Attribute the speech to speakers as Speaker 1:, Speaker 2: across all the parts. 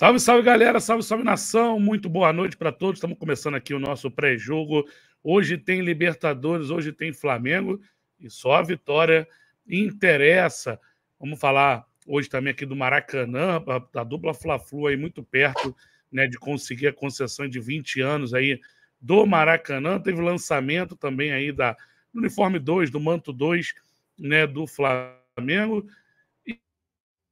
Speaker 1: Salve, salve galera, salve, salve nação. Muito boa noite para todos. Estamos começando aqui o nosso pré-jogo. Hoje tem Libertadores, hoje tem Flamengo e só a vitória interessa. Vamos falar hoje também aqui do Maracanã, da dupla Fla-Flu aí muito perto, né, de conseguir a concessão de 20 anos aí do Maracanã. Teve lançamento também aí da do uniforme 2, do manto 2, né, do Flamengo.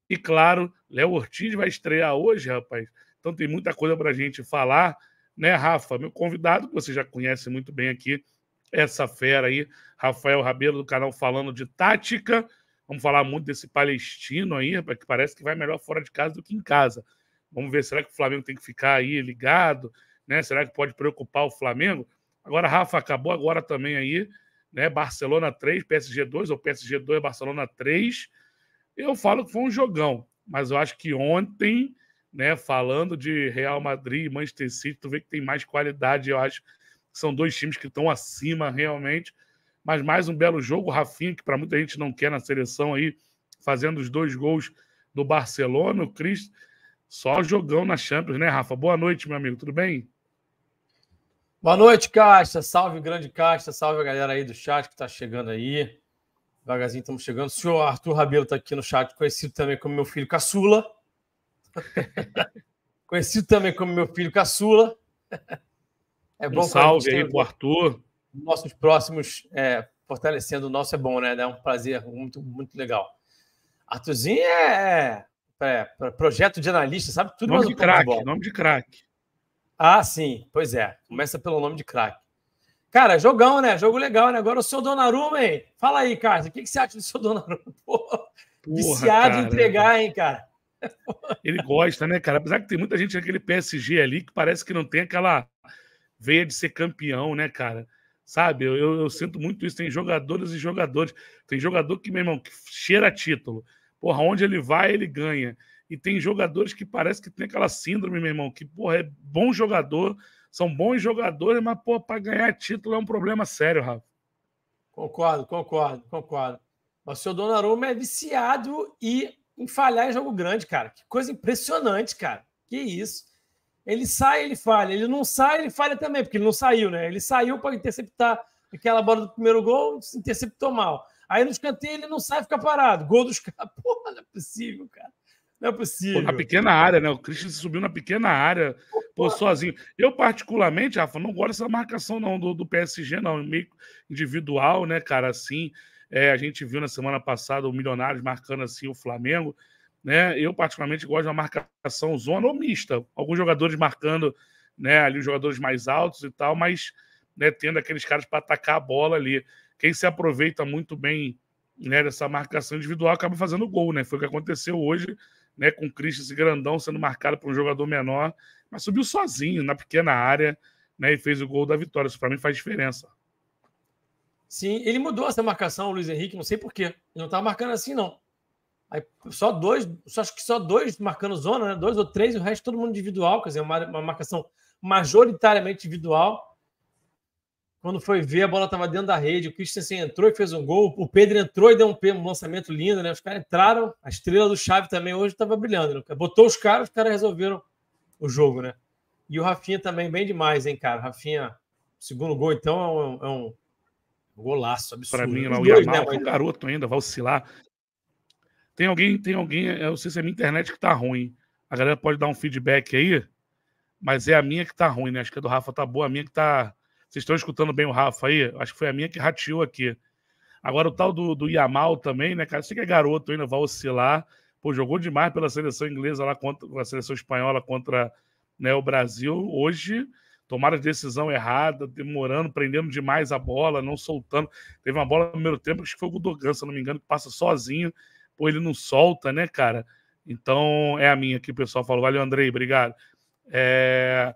Speaker 1: E claro, Léo Ortiz vai estrear hoje, rapaz. Então tem muita coisa para a gente falar, né, Rafa? Meu convidado, que você já conhece muito bem aqui, essa fera aí, Rafael Rabelo, do canal Falando de Tática. Vamos falar muito desse palestino aí, rapaz, que parece que vai melhor fora de casa do que em casa. Vamos ver, será que o Flamengo tem que ficar aí ligado? Né? Será que pode preocupar o Flamengo? Agora, Rafa, acabou agora também aí, né? Barcelona 3, PSG 2, ou PSG 2, Barcelona 3. Eu falo que foi um jogão, mas eu acho que ontem, né, falando de Real Madrid e Manchester City, tu vê que tem mais qualidade, eu acho que são dois times que estão acima realmente. Mas mais um belo jogo, Rafinha, que para muita gente não quer na seleção aí, fazendo os dois gols do Barcelona, o Cris só jogão na Champions, né, Rafa? Boa noite, meu amigo, tudo
Speaker 2: bem? Boa noite, Caixa. Salve, grande Caixa. Salve a galera aí do chat que está chegando aí. Devagarzinho estamos chegando. O senhor Arthur Rabelo está aqui no chat, conhecido também como meu filho caçula. conhecido também como meu filho caçula. É bom um salve aí Arthur. Nossos próximos é, fortalecendo o nosso é bom, né? É um prazer muito, muito legal. Arthurzinho é, é, é, é projeto de analista, sabe tudo. Nome de craque, nome de craque. Ah, sim, pois é. Começa pelo nome de craque. Cara, jogão, né? Jogo legal, né? Agora o seu Donnarumma, hein? Fala aí, Carlos, o que, que você acha do seu Donnarumma? Pô, Porra, viciado cara. em entregar, hein, cara?
Speaker 1: Ele gosta, né, cara? Apesar que tem muita gente naquele PSG ali que parece que não tem aquela veia de ser campeão, né, cara? Sabe? Eu, eu, eu sinto muito isso. Tem jogadores e jogadores. Tem jogador que, meu irmão, que cheira título. Porra, onde ele vai, ele ganha. E tem jogadores que parece que tem aquela síndrome, meu irmão, que, porra, é bom jogador, são bons jogadores, mas, para ganhar título é um problema sério, Rafa.
Speaker 2: Concordo, concordo, concordo. Mas o seu Donnarumma é viciado e em falhar em jogo grande, cara. Que coisa impressionante, cara. Que isso. Ele sai, ele falha. Ele não sai, ele falha também, porque ele não saiu, né? Ele saiu para interceptar aquela bola do primeiro gol, se interceptou mal. Aí no escanteio ele não sai, fica parado. Gol dos caras. Porra, não é possível,
Speaker 1: cara. Não é possível. na pequena área, né? O Christian subiu na pequena área, pô, sozinho. Eu, particularmente, Rafa, não gosto dessa marcação não do, do PSG, não. É meio individual, né, cara? Assim, é, a gente viu na semana passada o Milionários marcando assim o Flamengo. Né? Eu, particularmente, gosto de uma marcação zona ou mista. Alguns jogadores marcando né, ali os jogadores mais altos e tal, mas né, tendo aqueles caras para atacar a bola ali. Quem se aproveita muito bem né, dessa marcação individual acaba fazendo gol, né? Foi o que aconteceu hoje né, com o Christian, esse grandão, sendo marcado por um jogador menor, mas subiu sozinho na pequena área né, e fez o gol da vitória. Isso para mim faz diferença. Sim,
Speaker 2: ele mudou essa marcação, o Luiz Henrique, não sei porquê. Ele não estava marcando assim, não. Aí só dois, só, acho que só dois marcando zona, né? Dois ou três, o resto todo mundo individual, quer dizer, uma, uma marcação majoritariamente individual. Quando foi ver, a bola estava dentro da rede. O Christensen entrou e fez um gol. O Pedro entrou e deu um, um lançamento lindo, né? Os caras entraram. A estrela do Chave também hoje estava brilhando. Né? Botou os caras, os caras resolveram o jogo, né? E o Rafinha também bem demais, hein, cara? Rafinha, segundo gol, então, é um, é um golaço absurdo. Para mim, lá, o dois, né, Yamal, né, mas... o garoto ainda
Speaker 1: vai oscilar. Tem
Speaker 2: alguém, tem alguém,
Speaker 1: é, eu sei se é minha internet que tá ruim. A galera pode dar um feedback aí, mas é a minha que tá ruim, né? Acho que a do Rafa tá boa, a minha que tá vocês estão escutando bem o Rafa aí? Acho que foi a minha que rateou aqui. Agora, o tal do, do Yamal também, né, cara? Você que é garoto ainda, vai oscilar. Pô, jogou demais pela seleção inglesa lá contra a seleção espanhola contra né, o Brasil. Hoje, tomaram decisão errada, demorando, prendendo demais a bola, não soltando. Teve uma bola no primeiro tempo, acho que foi o Gudogan, se não me engano, que passa sozinho. Pô, ele não solta, né, cara? Então, é a minha que o pessoal falou. Valeu, Andrei, obrigado. É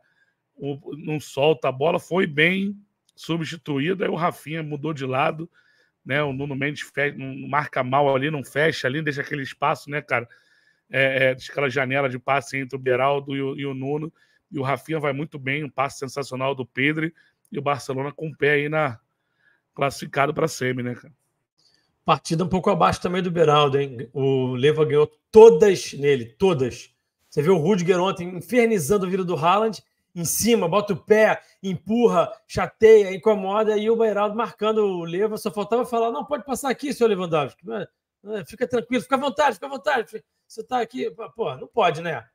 Speaker 1: o, não solta a bola, foi bem substituído, aí o Rafinha mudou de lado, né? O Nuno Mendes fecha, não marca mal ali, não fecha ali, deixa aquele espaço, né, cara? É, é, aquela janela de passe entre o Beraldo e o, e o Nuno. E o Rafinha vai muito bem, um passe sensacional do Pedro. E o Barcelona com o pé aí na, classificado para
Speaker 2: a semi, né, cara? Partida um pouco abaixo também do Beraldo, hein? O Leva ganhou todas nele, todas. Você viu o Rudiger ontem infernizando a vida do Haaland em cima, bota o pé, empurra, chateia, incomoda, e o Beiraldo marcando o Leva, só faltava falar, não, pode passar aqui, senhor Lewandowski, eh, fica tranquilo, fica à vontade, fica à vontade, você tá aqui, pô, não pode, né?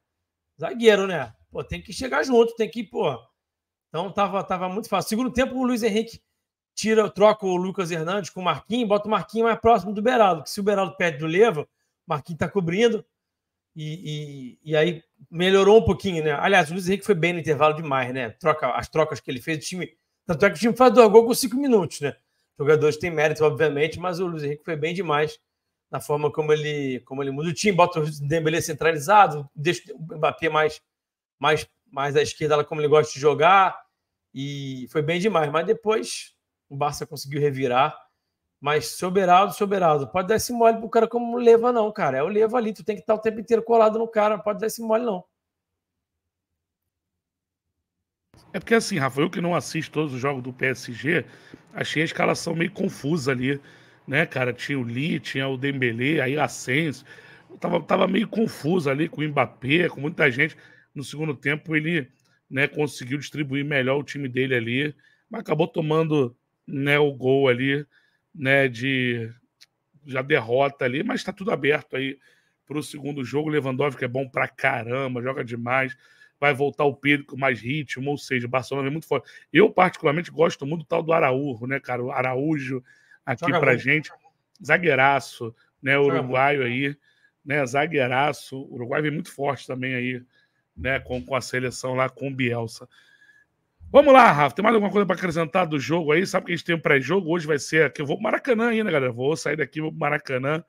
Speaker 2: Zagueiro, né? Pô, tem que chegar junto, tem que, pô. Então tava, tava muito fácil. Segundo tempo, o Luiz Henrique tira, troca o Lucas Hernandes com o Marquinhos, bota o Marquinhos mais próximo do Beraldo, que se o Beraldo perde do Leva, o Marquinhos tá cobrindo, e, e, e aí melhorou um pouquinho, né? Aliás, o Luiz Henrique foi bem no intervalo demais, né? Troca, as trocas que ele fez, o time. Tanto é que o time faz dois gols com cinco minutos, né? jogadores têm mérito, obviamente, mas o Luiz Henrique foi bem demais na forma como ele, como ele muda o time, bota o Dembélé centralizado, deixa o Mbappé mais, mais, mais à esquerda, como ele gosta de jogar, e foi bem demais. Mas depois o Barça conseguiu revirar mas seu Beraldo, seu Beraldo, pode dar esse mole pro cara como leva, não, cara. É o leva ali, tu tem que estar o tempo inteiro colado no cara, não pode dar esse mole, não.
Speaker 1: É porque assim, Rafa, eu que não assisto todos os jogos do PSG, achei a escalação meio confusa ali, né, cara? Tinha o Lee, tinha o Dembele, aí Asensio. Tava, tava meio confuso ali com o Mbappé, com muita gente. No segundo tempo ele, né, conseguiu distribuir melhor o time dele ali, mas acabou tomando, né, o gol ali né, de já derrota ali, mas está tudo aberto aí para o segundo jogo. Lewandowski é bom para caramba, joga demais. Vai voltar o Pedro com mais ritmo, ou seja, o Barcelona é muito forte. Eu, particularmente, gosto muito do tal do Araújo, né, cara? O Araújo aqui para gente. Zagueiraço, né? uruguaio aí, né? Zagueiraço. O Uruguai vem muito forte também aí, né? Com, com a seleção lá, com o Bielsa. Vamos lá, Rafa. Tem mais alguma coisa para acrescentar do jogo aí? Sabe que a gente tem um pré-jogo. Hoje vai ser aqui. Eu vou pro Maracanã ainda, né, galera. Vou sair daqui, vou pro Maracanã.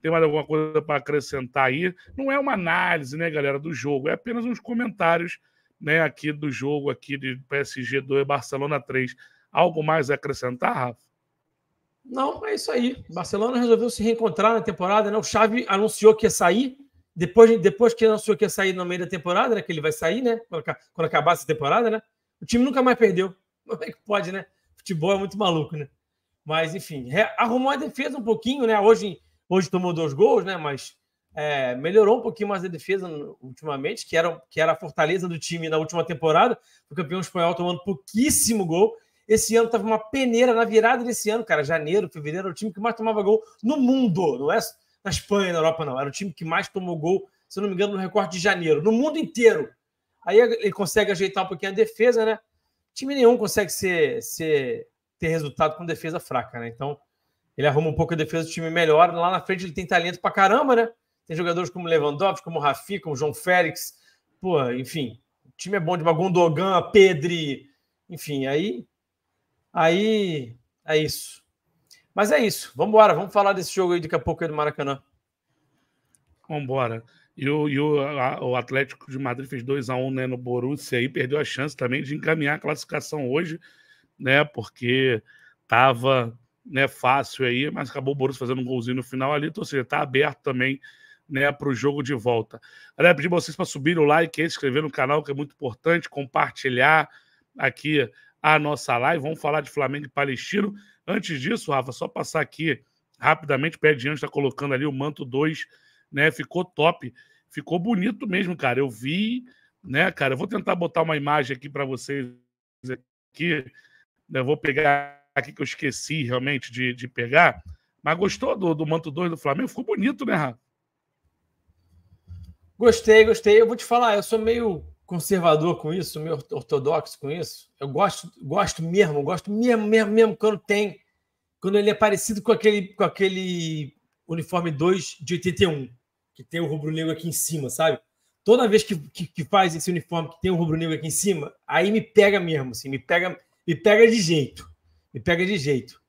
Speaker 1: Tem mais alguma coisa para acrescentar aí? Não é uma análise, né, galera, do jogo. É apenas uns comentários, né, aqui do jogo aqui de PSG 2 Barcelona 3. Algo mais a acrescentar, Rafa?
Speaker 2: Não, é isso aí. Barcelona resolveu se reencontrar na temporada, né? O Xavi anunciou que ia sair depois, depois que anunciou que ia sair no meio da temporada, né? Que ele vai sair, né? Quando, quando acabar essa temporada, né? O time nunca mais perdeu. Como é que pode, né? Futebol é muito maluco, né? Mas, enfim, arrumou a defesa um pouquinho, né? Hoje, hoje tomou dois gols, né? Mas é, melhorou um pouquinho mais a defesa ultimamente, que era, que era a fortaleza do time na última temporada. O campeão espanhol tomando pouquíssimo gol. Esse ano tava uma peneira na virada desse ano, cara. Janeiro, fevereiro, era o time que mais tomava gol no mundo, não é na Espanha, na Europa, não. Era o time que mais tomou gol, se não me engano, no recorte de janeiro, no mundo inteiro. Aí ele consegue ajeitar um pouquinho a defesa, né? Time nenhum consegue ser, ser, ter resultado com defesa fraca, né? Então, ele arruma um pouco a defesa do time melhor. Lá na frente ele tem talento pra caramba, né? Tem jogadores como Lewandowski, como Rafi, como João Félix. Pô, enfim, o time é bom de Gondogan, Pedri, enfim, aí aí é isso. Mas é isso. Vamos embora, vamos falar desse jogo aí daqui a pouco aí do Maracanã. Vamos
Speaker 1: embora. E o, e o, a, o Atlético de Madrid fez 2 a 1 um, né, no Borussia e perdeu a chance também de encaminhar a classificação hoje, né? Porque estava né, fácil aí, mas acabou o Borussia fazendo um golzinho no final ali, então, ou seja, está aberto também né, para o jogo de volta. Galera, pedir vocês para subir o like, se inscrever no canal, que é muito importante, compartilhar aqui a nossa live. Vamos falar de Flamengo e Palestino. Antes disso, Rafa, só passar aqui rapidamente, pé adiante, está colocando ali o manto 2. Dois né? Ficou top. Ficou bonito mesmo, cara. Eu vi, né, cara? Eu vou tentar botar uma imagem aqui para vocês aqui. Né, eu vou pegar aqui que eu esqueci realmente de,
Speaker 2: de pegar. Mas gostou do, do manto 2 do Flamengo? Ficou bonito, né, Rafa? Gostei, gostei. Eu vou te falar, eu sou meio conservador com isso, meio ortodoxo com isso. Eu gosto, gosto mesmo, gosto mesmo, mesmo, mesmo quando tem, quando ele é parecido com aquele, com aquele uniforme 2 de 81 que tem o rubro-negro aqui em cima, sabe? Toda vez que, que, que faz esse uniforme que tem o rubro-negro aqui em cima, aí me pega mesmo, assim, me pega, me pega de jeito. Me pega de jeito.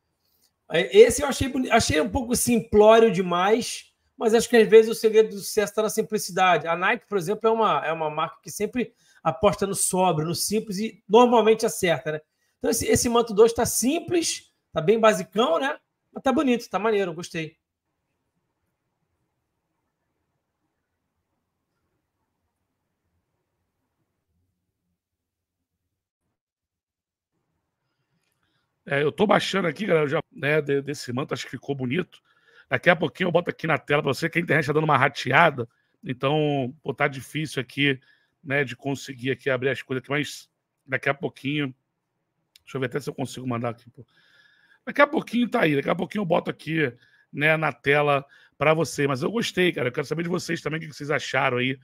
Speaker 2: É, esse eu achei, achei um pouco simplório assim, demais, mas acho que às vezes o segredo do sucesso está na simplicidade. A Nike, por exemplo, é uma, é uma marca que sempre aposta no sobro, no simples e normalmente acerta, né? Então esse, esse manto 2 está simples, está bem basicão, né? Mas tá bonito, tá maneiro, gostei.
Speaker 1: É, eu tô baixando aqui, galera, já, né, desse manto, acho que ficou bonito. Daqui a pouquinho eu boto aqui na tela para você, que a internet está dando uma rateada, então pô, tá difícil aqui, né, de conseguir aqui abrir as coisas aqui, mas daqui a pouquinho. Deixa eu ver até se eu consigo mandar aqui. Pô. Daqui a pouquinho tá aí, daqui a pouquinho eu boto aqui, né, na tela para você. Mas eu gostei, cara. Eu quero saber de vocês também o que vocês acharam aí,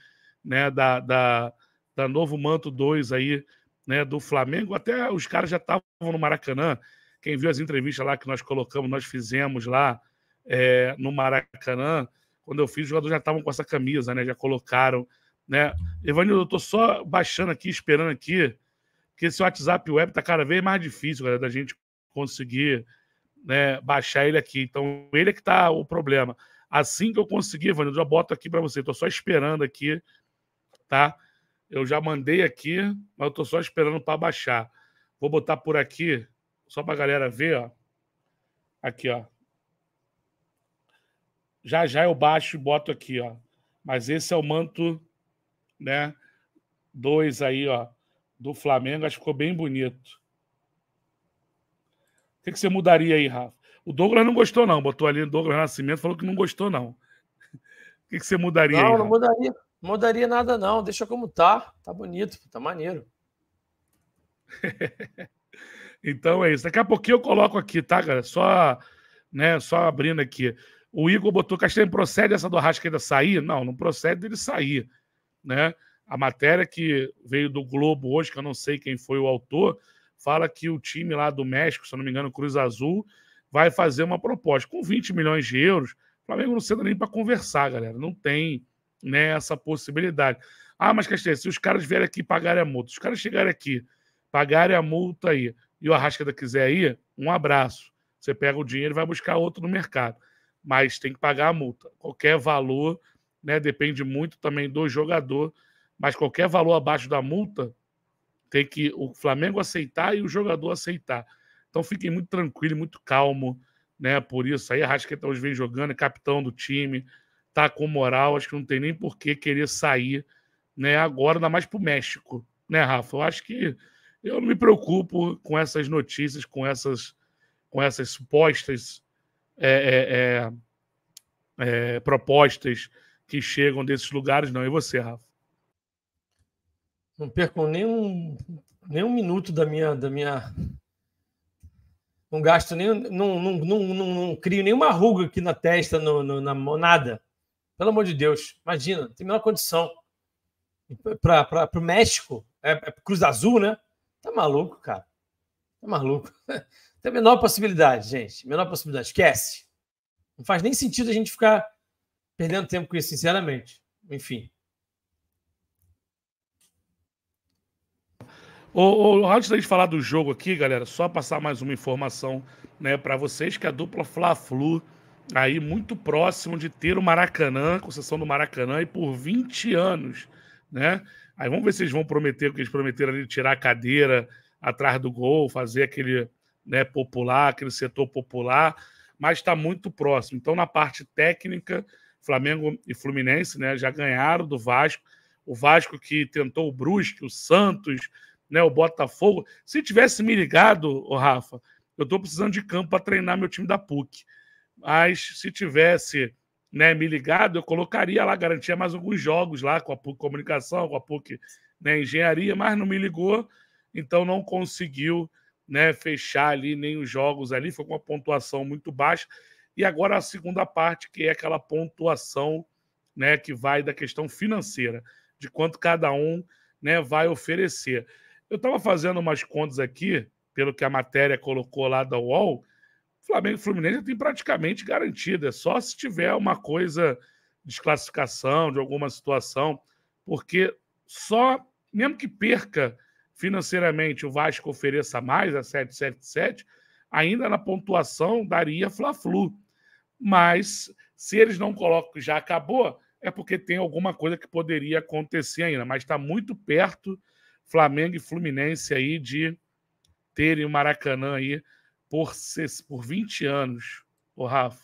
Speaker 1: né, da, da, da Novo Manto 2 aí né, do Flamengo, até os caras já estavam no Maracanã. Quem viu as entrevistas lá que nós colocamos, nós fizemos lá é, no Maracanã, quando eu fiz, os jogadores já estavam com essa camisa, né? Já colocaram, né? Evanildo, eu tô só baixando aqui, esperando aqui, que esse WhatsApp Web está cada vez mais difícil, galera, da gente conseguir né, baixar ele aqui. Então, ele é que está o problema. Assim que eu conseguir, Evanildo, já boto aqui para você. Tô só esperando aqui, tá? Eu já mandei aqui, mas eu tô só esperando para baixar. Vou botar por aqui, só para a galera ver, ó. Aqui, ó. Já já eu baixo e boto aqui, ó. Mas esse é o manto, né? Dois aí, ó. Do Flamengo. Acho que ficou bem bonito. O que, que você mudaria aí, Rafa? O Douglas não gostou, não. Botou ali o Douglas Nascimento, falou que não gostou, não. O que, que você mudaria? Não, aí, não não
Speaker 2: mudaria mudaria nada, não. Deixa como tá. Tá bonito, tá maneiro.
Speaker 1: então é isso. Daqui a pouquinho eu coloco aqui, tá, cara? Só, né, só abrindo aqui. O Igor botou, Castanho, procede essa do ainda sair? Não, não procede dele sair, né? A matéria que veio do Globo hoje, que eu não sei quem foi o autor, fala que o time lá do México, se eu não me engano, Cruz Azul, vai fazer uma proposta com 20 milhões de euros. O Flamengo não senta nem para conversar, galera. Não tem, né, essa possibilidade. Ah, mas Castelha, se os caras vierem aqui pagarem a multa, os caras chegarem aqui, pagarem a multa aí, e o Arrascaeta quiser ir, um abraço. Você pega o dinheiro e vai buscar outro no mercado. Mas tem que pagar a multa. Qualquer valor, né, depende muito também do jogador, mas qualquer valor abaixo da multa tem que o Flamengo aceitar e o jogador aceitar. Então fiquem muito tranquilo, muito calmo, né? Por isso aí, Arrascaeta hoje vem jogando, é capitão do time, tá com moral, acho que não tem nem por que querer sair né, agora, ainda mais para o México, né, Rafa? Eu acho que eu não me preocupo com essas notícias, com essas, com essas supostas é, é, é, é propostas que chegam desses lugares, não. E você, Rafa?
Speaker 2: Não perco nenhum, um minuto da minha, da minha não gasto nem. Não, não, não, não, não, crio nenhuma ruga aqui na testa, no, no na nada. Pelo amor de Deus, imagina, tem a menor condição. Para o México, é, é Cruz Azul, né? Tá maluco, cara. Tá maluco. Tem a menor possibilidade, gente. Menor possibilidade. Esquece. Não faz nem sentido a gente ficar perdendo tempo com isso, sinceramente. Enfim.
Speaker 1: O, o, antes da gente falar do jogo aqui, galera, só passar mais uma informação né, para vocês que a dupla Fla-Flu aí muito próximo de ter o Maracanã, concessão do Maracanã, e por 20 anos, né? Aí vamos ver se eles vão prometer o que eles prometeram ali, tirar a cadeira atrás do gol, fazer aquele né, popular, aquele setor popular, mas está muito próximo. Então, na parte técnica, Flamengo e Fluminense né, já ganharam do Vasco. O Vasco que tentou o Brusque, o Santos, né, o Botafogo. Se tivesse me ligado, Rafa, eu estou precisando de campo para treinar meu time da PUC. Mas se tivesse né, me ligado, eu colocaria lá, garantia mais alguns jogos lá com a PUC Comunicação, com a PUC né, Engenharia, mas não me ligou, então não conseguiu né, fechar ali nem os jogos ali, foi com uma pontuação muito baixa. E agora a segunda parte, que é aquela pontuação né, que vai da questão financeira, de quanto cada um né, vai oferecer. Eu estava fazendo umas contas aqui, pelo que a matéria colocou lá da UOL, Flamengo e Fluminense já tem praticamente garantida. É só se tiver uma coisa de classificação de alguma situação, porque só, mesmo que perca financeiramente, o Vasco ofereça mais a 777, ainda na pontuação daria Fla-Flu. Mas se eles não colocam que já acabou, é porque tem alguma coisa que poderia acontecer ainda. Mas está muito perto Flamengo e Fluminense aí de terem o Maracanã aí por, por 20 anos, o Rafa.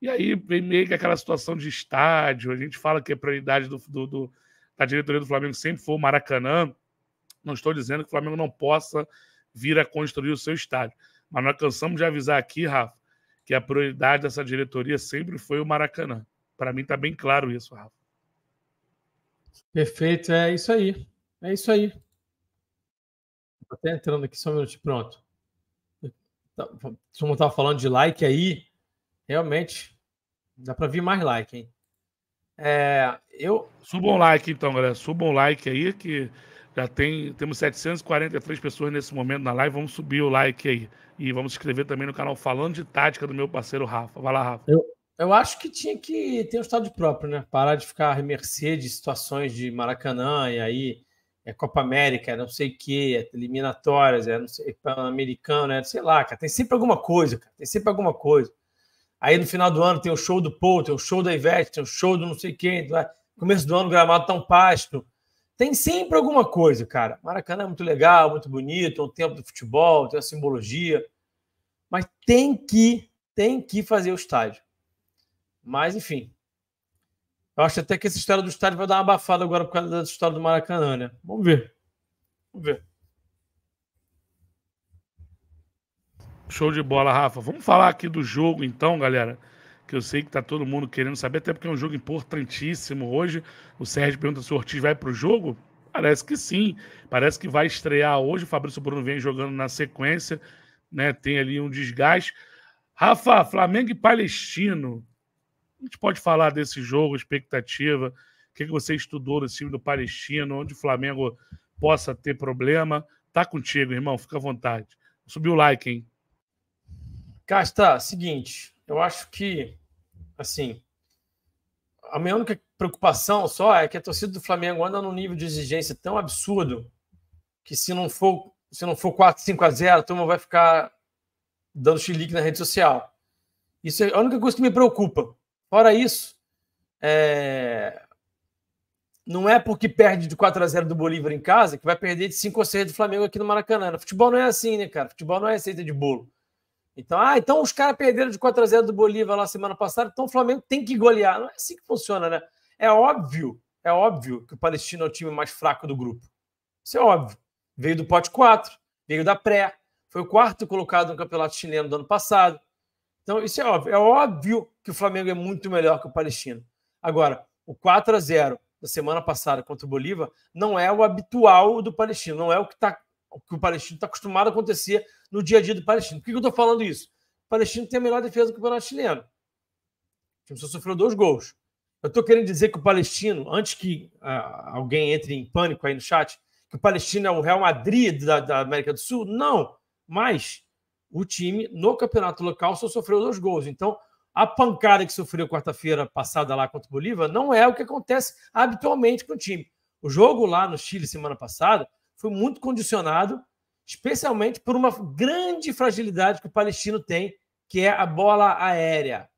Speaker 1: E aí vem meio que aquela situação de estádio, a gente fala que a prioridade do, do, do, da diretoria do Flamengo sempre foi o Maracanã. Não estou dizendo que o Flamengo não possa vir a construir o seu estádio. Mas nós cansamos de avisar aqui, Rafa, que a prioridade dessa diretoria sempre foi o Maracanã. Para mim está bem claro isso, Rafa.
Speaker 2: Perfeito, é isso aí. É isso aí. Estou até entrando aqui só um minuto. Pronto. Todo tá, mundo estava falando de like aí. Realmente, dá para vir mais like, hein? É,
Speaker 1: eu... Suba um like então, galera. Suba um like aí que já tem, temos 743 pessoas nesse momento na live. Vamos subir o like aí. E vamos inscrever também no canal Falando de Tática do
Speaker 2: meu parceiro Rafa. Vai lá, Rafa. Eu, eu acho que tinha que ter um estado próprio, né? Parar de ficar à mercê de situações de Maracanã e aí é Copa América, é não sei o que, é eliminatórias, é não sei, é pan-americano, é sei lá, cara, tem sempre alguma coisa, cara, tem sempre alguma coisa. Aí no final do ano tem o show do Paul, tem o show da Ivete, tem o show do não sei quem, é, começo do ano o gramado tão tá um pasto. Tem sempre alguma coisa, cara. Maracanã é muito legal, muito bonito, é o tempo do futebol, tem a simbologia, mas tem que, tem que fazer o estádio. Mas enfim, eu acho até que essa história do estádio vai dar uma abafada agora por causa da história do Maracanã, né? Vamos ver. Vamos ver. Show de bola, Rafa. Vamos falar aqui do
Speaker 1: jogo, então, galera. Que eu sei que tá todo mundo querendo saber, até porque é um jogo importantíssimo hoje. O Sérgio pergunta se o Ortiz vai pro jogo. Parece que sim. Parece que vai estrear hoje. O Fabrício Bruno vem jogando na sequência, né? Tem ali um desgaste. Rafa, Flamengo e Palestino. A gente pode falar desse jogo, expectativa, o que, que você estudou no time do Palestino, onde o Flamengo possa ter problema. Tá contigo, irmão, fica à vontade. Subiu o like, hein? Casta,
Speaker 2: seguinte, eu acho que, assim, a minha única preocupação só é que a torcida do Flamengo anda num nível de exigência tão absurdo que se não for, se não for 4, 5 a 0, a turma vai ficar dando chilique na rede social. Isso é a única coisa que me preocupa. Fora isso, é... não é porque perde de 4 a 0 do Bolívar em casa que vai perder de 5 a 6 do Flamengo aqui no Maracanã. Né? Futebol não é assim, né, cara? Futebol não é receita de bolo. Então, ah, então os caras perderam de 4 a 0 do Bolívar lá semana passada, então o Flamengo tem que golear. Não é assim que funciona, né? É óbvio, é óbvio que o Palestino é o time mais fraco do grupo. Isso é óbvio. Veio do pote 4, veio da pré, foi o quarto colocado no Campeonato Chileno do ano passado, então, isso é óbvio. É óbvio que o Flamengo é muito melhor que o Palestino. Agora, o 4 a 0 da semana passada contra o Bolívar não é o habitual do Palestino, não é o que, tá, o, que o Palestino está acostumado a acontecer no dia a dia do Palestino. Por que, eu estou falando isso? O Palestino tem a melhor defesa do campeonato chileno. O time só sofreu dois gols. Eu estou querendo dizer que o Palestino, antes que ah, alguém entre em pânico aí no chat, que o Palestino é o Real Madrid da, da América do Sul? Não. Mas o time, no campeonato local, só sofreu dois gols. Então, a pancada que sofreu quarta-feira passada lá contra o Bolívar não é o que acontece habitualmente com o time. O jogo lá no Chile, semana passada, foi muito condicionado, especialmente por uma grande fragilidade que o Palestino tem, que é a bola aérea.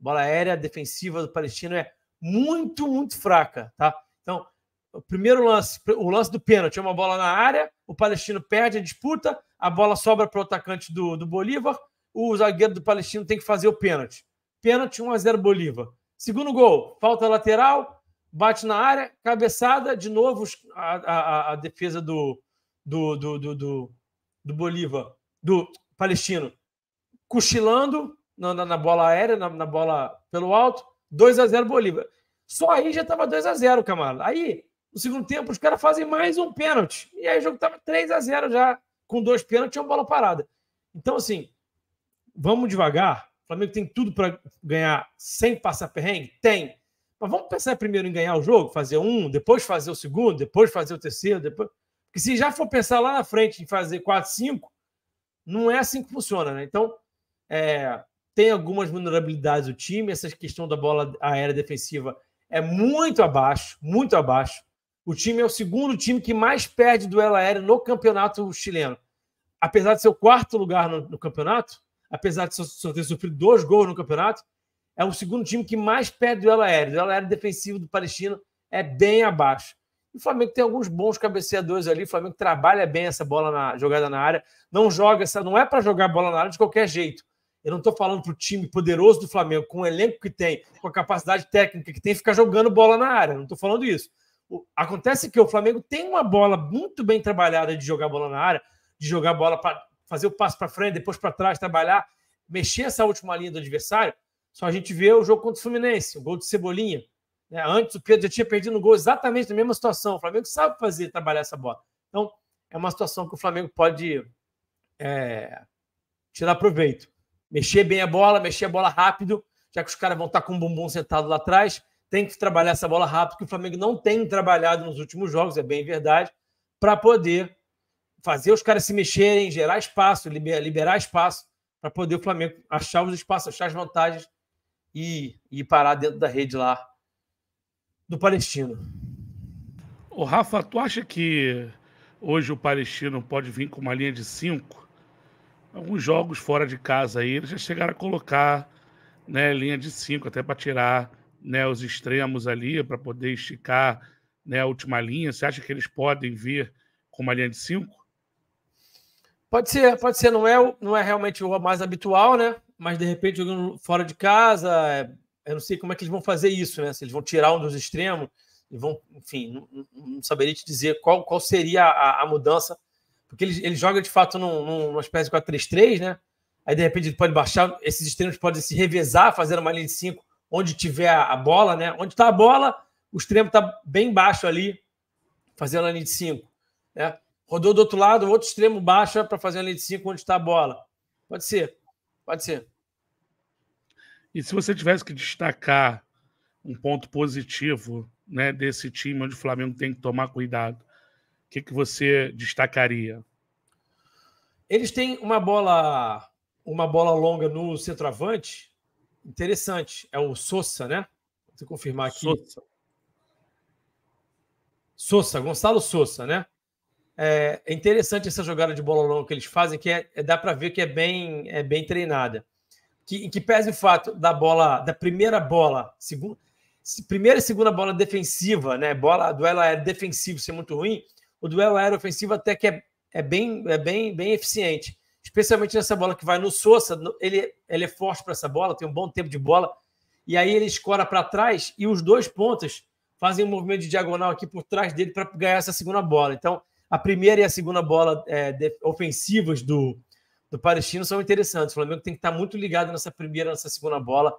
Speaker 2: A bola aérea defensiva do Palestino é muito, muito fraca, tá? Então, o primeiro lance, o lance do pênalti, é uma bola na área, o Palestino perde a disputa, a bola sobra para o atacante do, do Bolívar, o zagueiro do Palestino tem que fazer o pênalti. Pênalti 1 a 0 Bolívar. Segundo gol, falta lateral, bate na área, cabeçada, de novo a, a, a defesa do, do, do, do, do Bolívar, do Palestino, cochilando na, na, na bola aérea, na, na, bola pelo alto, 2 a 0 Bolívar. Só aí já estava 2 a 0 camarada. Aí no segundo tempo, os caras fazem mais um pênalti. E aí o jogo estava 3 a 0 já, com dois pênaltis e uma bola parada. Então, assim, vamos devagar. O Flamengo tem tudo para ganhar sem passar perrengue? Tem. Mas vamos pensar primeiro em ganhar o jogo, fazer um, depois fazer o segundo, depois fazer o terceiro, depois. Porque se já for pensar lá na frente em fazer 4, 5, não é assim que funciona, né? Então, é, tem algumas vulnerabilidades do time, essa questão da bola aérea defensiva é muito abaixo, muito abaixo. O time é o segundo time que mais perde duelo aéreo no campeonato chileno. Apesar de ser o quarto lugar no, no campeonato, apesar de só ter sofrido dois gols no campeonato, é o segundo time que mais perde duelo aéreo. O duelo aéreo defensivo do Palestino é bem abaixo. o Flamengo tem alguns bons cabeceadores ali. O Flamengo trabalha bem essa bola na jogada na área. Não joga essa, não é para jogar bola na área de qualquer jeito. Eu não estou falando para o time poderoso do Flamengo, com o elenco que tem, com a capacidade técnica que tem, ficar jogando bola na área. Não estou falando isso. Acontece que o Flamengo tem uma bola muito bem trabalhada de jogar bola na área, de jogar bola para fazer o passo para frente, depois para trás, trabalhar, mexer essa última linha do adversário. Só a gente vê o jogo contra o Fluminense, o gol de Cebolinha. Né? Antes o Pedro já tinha perdido um gol exatamente na mesma situação. O Flamengo sabe fazer, trabalhar essa bola. Então, é uma situação que o Flamengo pode é, tirar proveito. Mexer bem a bola, mexer a bola rápido, já que os caras vão estar tá com o bumbum sentado lá atrás tem que trabalhar essa bola rápido, que o Flamengo não tem trabalhado nos últimos jogos, é bem verdade, para poder fazer os caras se mexerem, gerar espaço, liberar, liberar espaço, para poder o Flamengo achar os espaços, achar as vantagens e, e parar dentro da rede lá do
Speaker 1: Palestino. O Rafa, tu acha que hoje o Palestino pode vir com uma linha de cinco? Alguns jogos fora de casa aí, eles já chegaram a colocar né, linha de cinco até para tirar né, os extremos ali para poder esticar né, a última linha? Você acha que eles podem vir com uma linha de cinco?
Speaker 2: Pode ser, pode ser. Não é, não é realmente o mais habitual, né? Mas de repente jogando fora de casa, é, eu não sei como é que eles vão fazer isso, né? Se eles vão tirar um dos extremos e vão, enfim, não, não, saberia te dizer qual, qual seria a, a mudança, porque eles ele joga de fato num, num, numa espécie de 4-3-3, né? Aí de repente ele pode baixar, esses extremos podem se revezar, fazer uma linha de 5 onde tiver a bola, né? Onde está a bola, o extremo está bem baixo ali, fazendo a linha de 5. Né? Rodou do outro lado, outro extremo baixo para fazer a linha de 5 onde está a bola. Pode ser, pode ser.
Speaker 1: E se você tivesse que destacar um ponto positivo né, desse time onde o Flamengo tem que tomar cuidado, o que, que você destacaria?
Speaker 2: Eles têm uma bola uma bola longa no centroavante Interessante. É o Sousa, né? Vou confirmar aqui. Sousa. Sousa, Gonçalo Sousa, né? É, é interessante essa jogada de bola longa que eles fazem, que é, é dá para ver que é bem, é bem treinada. Que, que pese o fato da bola, da primeira bola, segunda, primeira e segunda bola defensiva, né? Bola, duelo aéreo defensivo ser muito ruim, o duelo aéreo ofensivo até que é, é, bem, é bem, bem eficiente especialmente nessa bola que vai no Sousa. Ele, ele é forte para essa bola, tem um bom tempo de bola. E aí ele escora para trás e os dois pontas fazem um movimento de diagonal aqui por trás dele para ganhar essa segunda bola. Então, a primeira e a segunda bola é, de, ofensivas do, do Palestino são interessantes. O Flamengo tem que estar tá muito ligado nessa primeira, nessa segunda bola,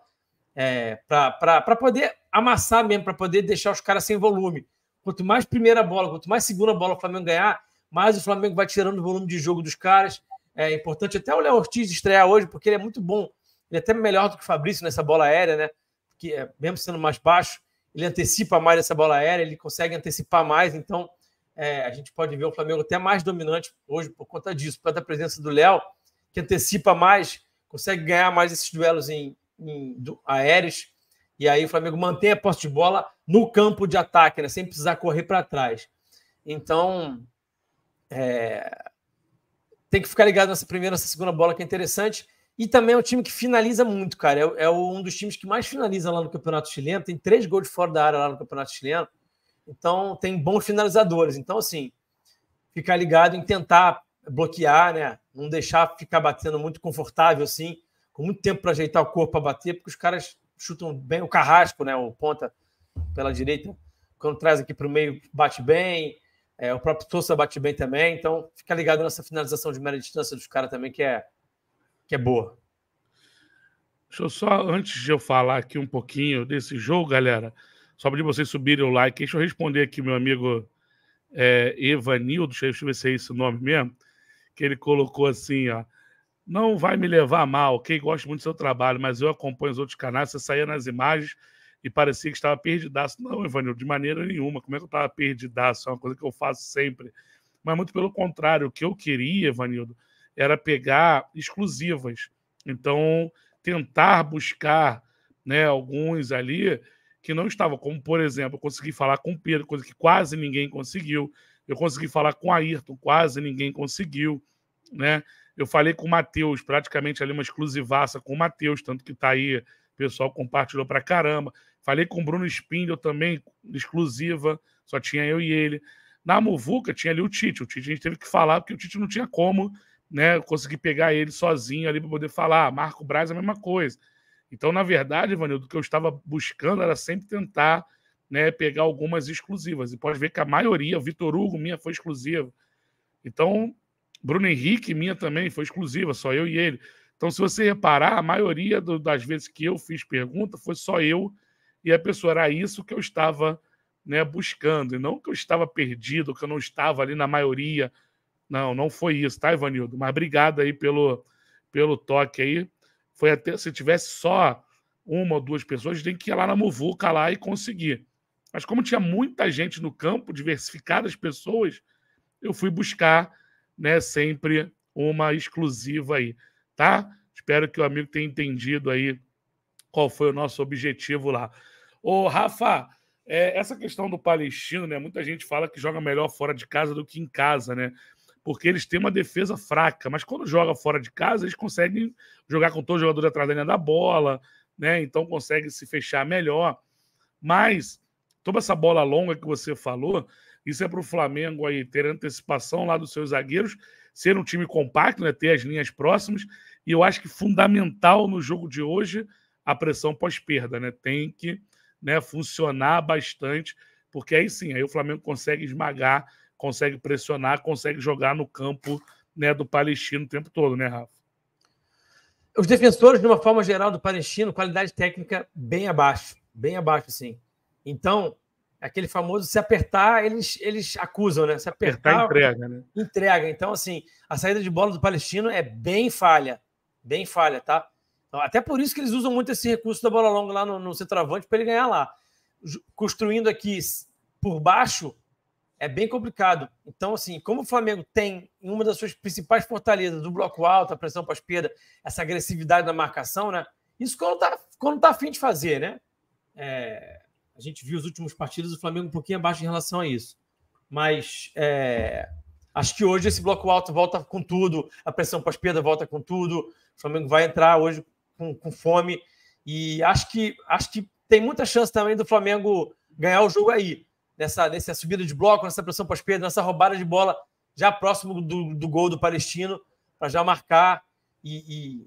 Speaker 2: é, para poder amassar mesmo, para poder deixar os caras sem volume. Quanto mais primeira bola, quanto mais segunda bola o Flamengo ganhar, mais o Flamengo vai tirando o volume de jogo dos caras, é importante até o Léo Ortiz estrear hoje, porque ele é muito bom. Ele é até melhor do que o Fabrício nessa bola aérea, né? Porque, é, mesmo sendo mais baixo, ele antecipa mais essa bola aérea, ele consegue antecipar mais. Então, é, a gente pode ver o Flamengo até mais dominante hoje por conta disso, por conta da presença do Léo, que antecipa mais, consegue ganhar mais esses duelos em, em do, aéreos. E aí o Flamengo mantém a posse de bola no campo de ataque, né? sem precisar correr para trás. Então, é, tem que ficar ligado nessa primeira, nessa segunda bola, que é interessante. E também é um time que finaliza muito, cara. É, é, um dos times que mais finaliza lá no Campeonato Chileno. Tem três gols fora da área lá no Campeonato Chileno. Então, tem bons finalizadores. Então, assim, ficar ligado em tentar bloquear, né? Não deixar ficar batendo muito confortável, assim, com muito tempo para ajeitar o corpo para bater, porque os caras chutam bem o carrasco, né? O ponta pela direita, quando traz aqui para o meio, bate bem. É, o próprio Tulsa bate bem também, então fica ligado nessa finalização de média distância dos caras também, que é, que é boa.
Speaker 1: Deixa eu só, antes de eu falar aqui um pouquinho desse jogo, galera, só pedir vocês subirem o like. Deixa eu responder aqui, meu amigo é, Evanildo, deixa eu ver se é esse o nome mesmo, que ele colocou assim, ó. Não vai me levar mal, ok? Gosto muito do seu trabalho, mas eu acompanho os outros canais, você saía nas imagens e parecia que estava perdidaço. Não, Evanildo, de maneira nenhuma. Como é que eu estava perdidaço? É uma coisa que eu faço sempre. Mas muito pelo contrário, o que eu queria, Evanildo, era pegar exclusivas. Então, tentar buscar né, alguns ali que não estavam, como por exemplo, eu consegui falar com o Pedro, coisa que quase ninguém conseguiu. Eu consegui falar com o Ayrton, quase ninguém conseguiu. Né? Eu falei com o Matheus, praticamente ali uma exclusivaça com o Matheus, tanto que está aí, o pessoal compartilhou para caramba. Falei com o Bruno Spindel também, exclusiva, só tinha eu e ele. Na Muvuca tinha ali o Tite. O Tite a gente teve que falar, porque o Tite não tinha como né, conseguir pegar ele sozinho ali para poder falar. Ah, Marco Braz é a mesma coisa. Então, na verdade, Vanildo, o que eu estava buscando era sempre tentar né, pegar algumas exclusivas. E pode ver que a maioria, Vitor Hugo, minha foi exclusiva. Então, Bruno Henrique, minha também foi exclusiva, só eu e ele. Então, se você reparar, a maioria do, das vezes que eu fiz pergunta foi só eu e a pessoa era isso que eu estava né, buscando, e não que eu estava perdido, que eu não estava ali na maioria. Não, não foi isso, tá, Ivanildo? Mas obrigado aí pelo, pelo toque aí. Foi até se tivesse só uma ou duas pessoas, tem que ir lá na Muvuca lá e conseguir. Mas como tinha muita gente no campo, diversificadas pessoas, eu fui buscar né, sempre uma exclusiva aí, tá? Espero que o amigo tenha entendido aí qual foi o nosso objetivo lá. Ô, Rafa, é, essa questão do Palestino, né? Muita gente fala que joga melhor fora de casa do que em casa, né? Porque eles têm uma defesa fraca, mas quando joga fora de casa, eles conseguem jogar com todos os jogadores atrás da linha da bola, né? Então consegue se fechar melhor. Mas toda essa bola longa que você falou, isso é para o Flamengo aí ter antecipação lá dos seus zagueiros, ser um time compacto, né? Ter as linhas próximas. E eu acho que fundamental no jogo de hoje a pressão pós-perda, né? Tem que né, funcionar bastante, porque aí sim, aí o Flamengo consegue esmagar, consegue pressionar, consegue jogar no campo
Speaker 2: né, do Palestino o tempo todo, né, Rafa? Os defensores, de uma forma geral, do Palestino, qualidade técnica bem abaixo, bem abaixo, sim. Então, aquele famoso se apertar, eles, eles acusam, né? Se apertar, apertar entrega, né? Entrega. Então, assim, a saída de bola do Palestino é bem falha, bem falha, tá? Então, até por isso que eles usam muito esse recurso da bola longa lá no, no centroavante para ele ganhar lá. Construindo aqui por baixo é bem complicado. Então, assim, como o Flamengo tem uma das suas principais fortalezas do bloco alto, a pressão para a esquerda, essa agressividade da marcação, né? Isso quando está quando tá afim de fazer, né? É, a gente viu os últimos partidos do Flamengo um pouquinho abaixo em relação a isso. Mas é, acho que hoje esse bloco alto volta com tudo, a pressão para a esquerda volta com tudo. O Flamengo vai entrar hoje com, com fome. E acho que, acho que tem muita chance também do Flamengo ganhar o jogo aí, nessa, nessa subida de bloco, nessa pressão pós-perda, nessa roubada de bola já próximo do, do gol do Palestino, para já marcar. E,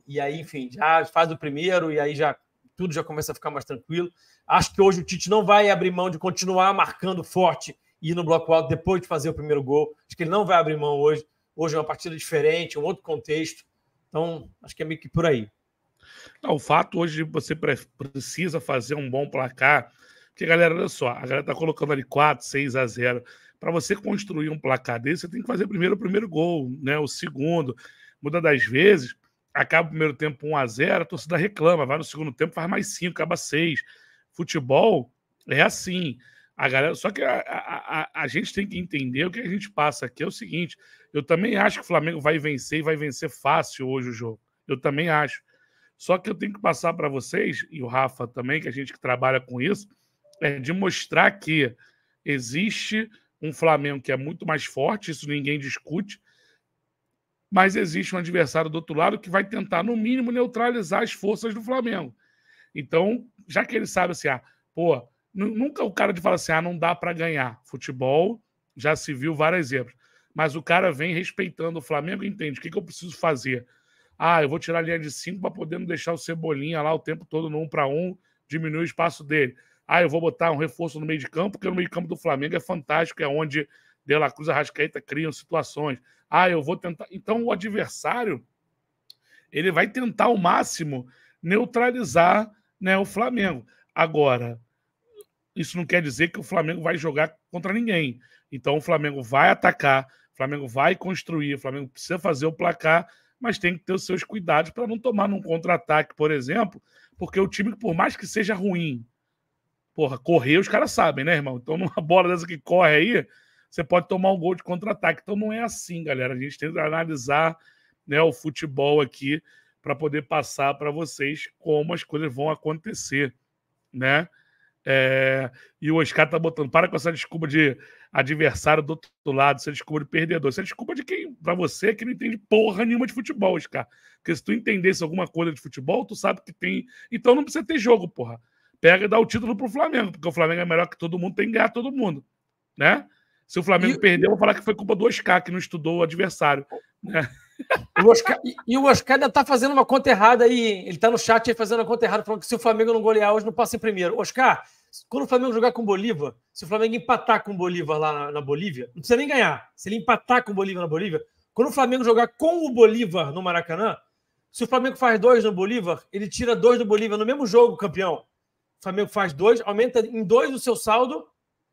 Speaker 2: e, e, aí, enfim, já faz o primeiro e aí já tudo já começa a ficar mais tranquilo. Acho que hoje o Tite não vai abrir mão de continuar marcando forte e ir no bloco alto depois de fazer o primeiro gol. Acho que ele não vai abrir mão hoje. Hoje é uma partida diferente, um outro contexto. Então, acho que é meio que por aí. Não, o fato
Speaker 1: hoje de você precisa fazer um bom placar, porque, galera, olha só, a galera tá colocando ali 4, 6 a 0. Para você construir um placar desse, você tem que fazer primeiro o primeiro gol, né? O segundo. Muda das vezes, acaba o primeiro tempo 1 a 0, a torcida reclama, vai no segundo tempo, faz mais 5, acaba 6. Futebol é assim. A galera, só que a, a, a, a, gente tem que entender o que a gente passa aqui. É o seguinte: eu também acho que o Flamengo vai vencer e vai vencer fácil hoje o jogo. Eu também acho. Só que eu tenho que passar para vocês, e o Rafa também, que a gente que trabalha com isso, é de mostrar que existe um Flamengo que é muito mais forte, isso ninguém discute, mas existe um adversário do outro lado que vai tentar, no mínimo, neutralizar as forças do Flamengo. Então, já que ele sabe assim, ah, pô, nunca o cara de falar assim, ah, não dá para ganhar. Futebol já se viu várias exemplos, Mas o cara vem respeitando o Flamengo, entende o que, que eu preciso fazer ah, eu vou tirar a linha de 5 para poder não deixar o Cebolinha lá o tempo todo no 1 um para 1, um, diminuir o espaço dele. Ah, eu vou botar um reforço no meio de campo, porque no meio de campo do Flamengo é fantástico, é onde De La Cruz e Arrascaeta criam situações. Ah, eu vou tentar. Então o adversário ele vai tentar ao máximo neutralizar né, o Flamengo. Agora, isso não quer dizer que o Flamengo vai jogar contra ninguém. Então o Flamengo vai atacar, o Flamengo vai construir, o Flamengo precisa fazer o placar mas tem que ter os seus cuidados para não tomar num contra-ataque, por exemplo, porque o time, por mais que seja ruim, porra, correr os caras sabem, né, irmão? Então, numa bola dessa que corre aí, você pode tomar um gol de contra-ataque. Então, não é assim, galera. A gente tem que analisar né, o futebol aqui para poder passar para vocês como as coisas vão acontecer, né? É... E o Oscar tá botando, para com essa desculpa de adversário do outro lado, você desculpa de perdedor. Isso é desculpa de quem, pra você, que não entende porra nenhuma de futebol, Oscar. Porque se tu entendesse alguma coisa de futebol, tu sabe que tem. Então não precisa ter jogo, porra. Pega e dá o título pro Flamengo, porque o Flamengo é melhor que todo mundo, tem que ganhar todo mundo, né? Se o Flamengo e... eu vou falar que foi culpa do Oscar, que não estudou o adversário. Né?
Speaker 2: O Oscar... e o Oscar ainda tá fazendo uma conta errada aí. Ele tá no chat aí fazendo a conta errada, falando que se o Flamengo não golear hoje, não passa em primeiro. Oscar, quando o Flamengo jogar com o Bolívar, se o Flamengo empatar com o Bolívar lá na, na, Bolívia, não precisa nem ganhar. Se ele empatar com o Bolívar na Bolívia, quando o Flamengo jogar com o Bolívar no Maracanã, se o Flamengo faz dois no Bolívar, ele tira dois do Bolívar no mesmo jogo, campeão. O Flamengo faz dois, aumenta em dois o seu saldo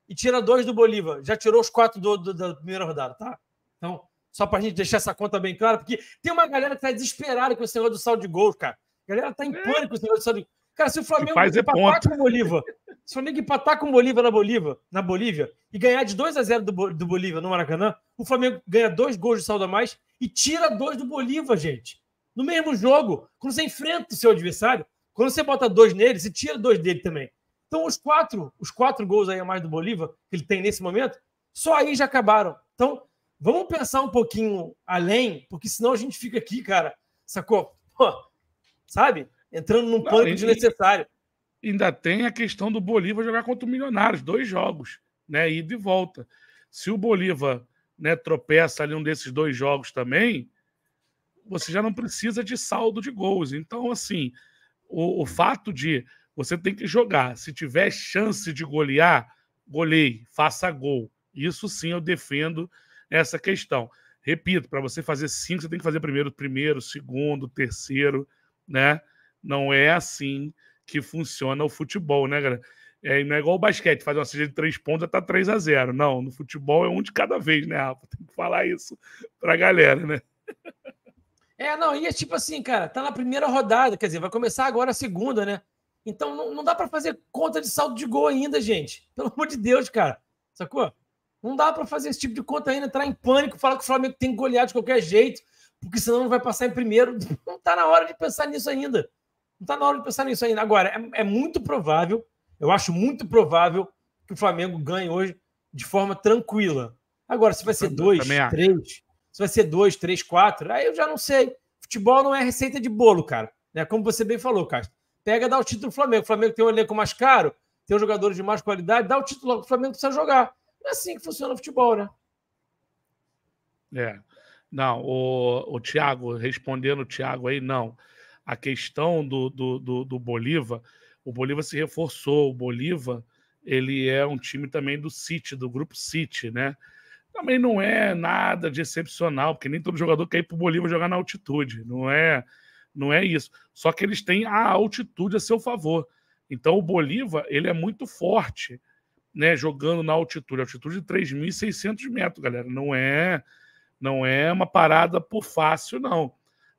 Speaker 2: e tira dois do Bolívar. Já tirou os quatro do, do, da primeira rodada, tá? Então, só pra gente deixar essa conta bem clara, porque tem uma galera que tá desesperada com o senhor do saldo de gols, cara. A galera tá em é. pânico com o senhor do saldo de gol. Cara, se o Flamengo é empatar é com o Bolívar se o Flamengo empatar com o Bolívia na Bolívia, na Bolívia e ganhar de 2 a 0 do, do Bolívia no Maracanã, o Flamengo ganha dois gols de saldo a mais e tira dois do Bolívia, gente. No mesmo jogo, quando você enfrenta o seu adversário, quando você bota dois nele, você tira dois dele também. Então, os quatro, os quatro gols aí a mais do Bolívia que ele tem nesse momento, só aí já acabaram. Então, vamos pensar um pouquinho além, porque senão a gente fica aqui, cara, sacou? Pô, sabe? Entrando num pânico desnecessário
Speaker 1: ainda tem a questão do Bolívar jogar contra o Milionários, dois jogos, né? Ida e volta. Se o Bolívar né, tropeça ali um desses dois jogos também, você já não precisa de saldo de gols. Então, assim, o, o fato de você tem que jogar. Se tiver chance de golear, goleie, faça gol. Isso sim eu defendo essa questão. Repito, para você fazer cinco, você tem que fazer primeiro, primeiro, segundo, terceiro, né? Não é assim que funciona o futebol, né, cara? É, não é igual o basquete, fazer uma seja de três pontos já tá 3 a 0 Não, no futebol é um de cada vez, né, Rafa? Tem que falar isso pra galera, né?
Speaker 2: É, não, e é tipo assim, cara, tá na primeira rodada, quer dizer, vai começar agora a segunda, né? Então não, não dá para fazer conta de saldo de gol ainda, gente. Pelo amor de Deus, cara. Sacou? Não dá para fazer esse tipo de conta ainda, entrar em pânico, falar que o Flamengo tem que golear de qualquer jeito, porque senão não vai passar em primeiro. Não tá na hora de pensar nisso ainda. Não está na hora de pensar nisso ainda. Agora, é, é, muito provável, eu acho muito provável que o Flamengo ganhe hoje de forma tranquila. Agora, se vai ser dois, três, se vai ser dois, três, quatro, aí eu já não sei. Futebol não é receita de bolo, cara. É Como você bem falou, Castro. Pega, dá o título do Flamengo. O Flamengo tem um elenco mais caro, tem um jogadores de mais qualidade, dá o título logo. o Flamengo precisa jogar. Não é assim que funciona o futebol, né?
Speaker 1: É. Não, o, o Thiago, respondendo o Thiago aí, não a questão do, do, do, do Bolívar, o Bolívar se reforçou, o Bolívar ele é um time também do City, do grupo City, né? Também não é nada de excepcional, porque nem todo jogador quer ir para o Bolívar jogar na altitude, não é, não é isso. Só que eles têm a altitude a seu favor. Então o Bolívar ele é muito forte, né? Jogando na altitude, altitude de 3.600 metros, galera. Não é, não é uma parada por fácil não.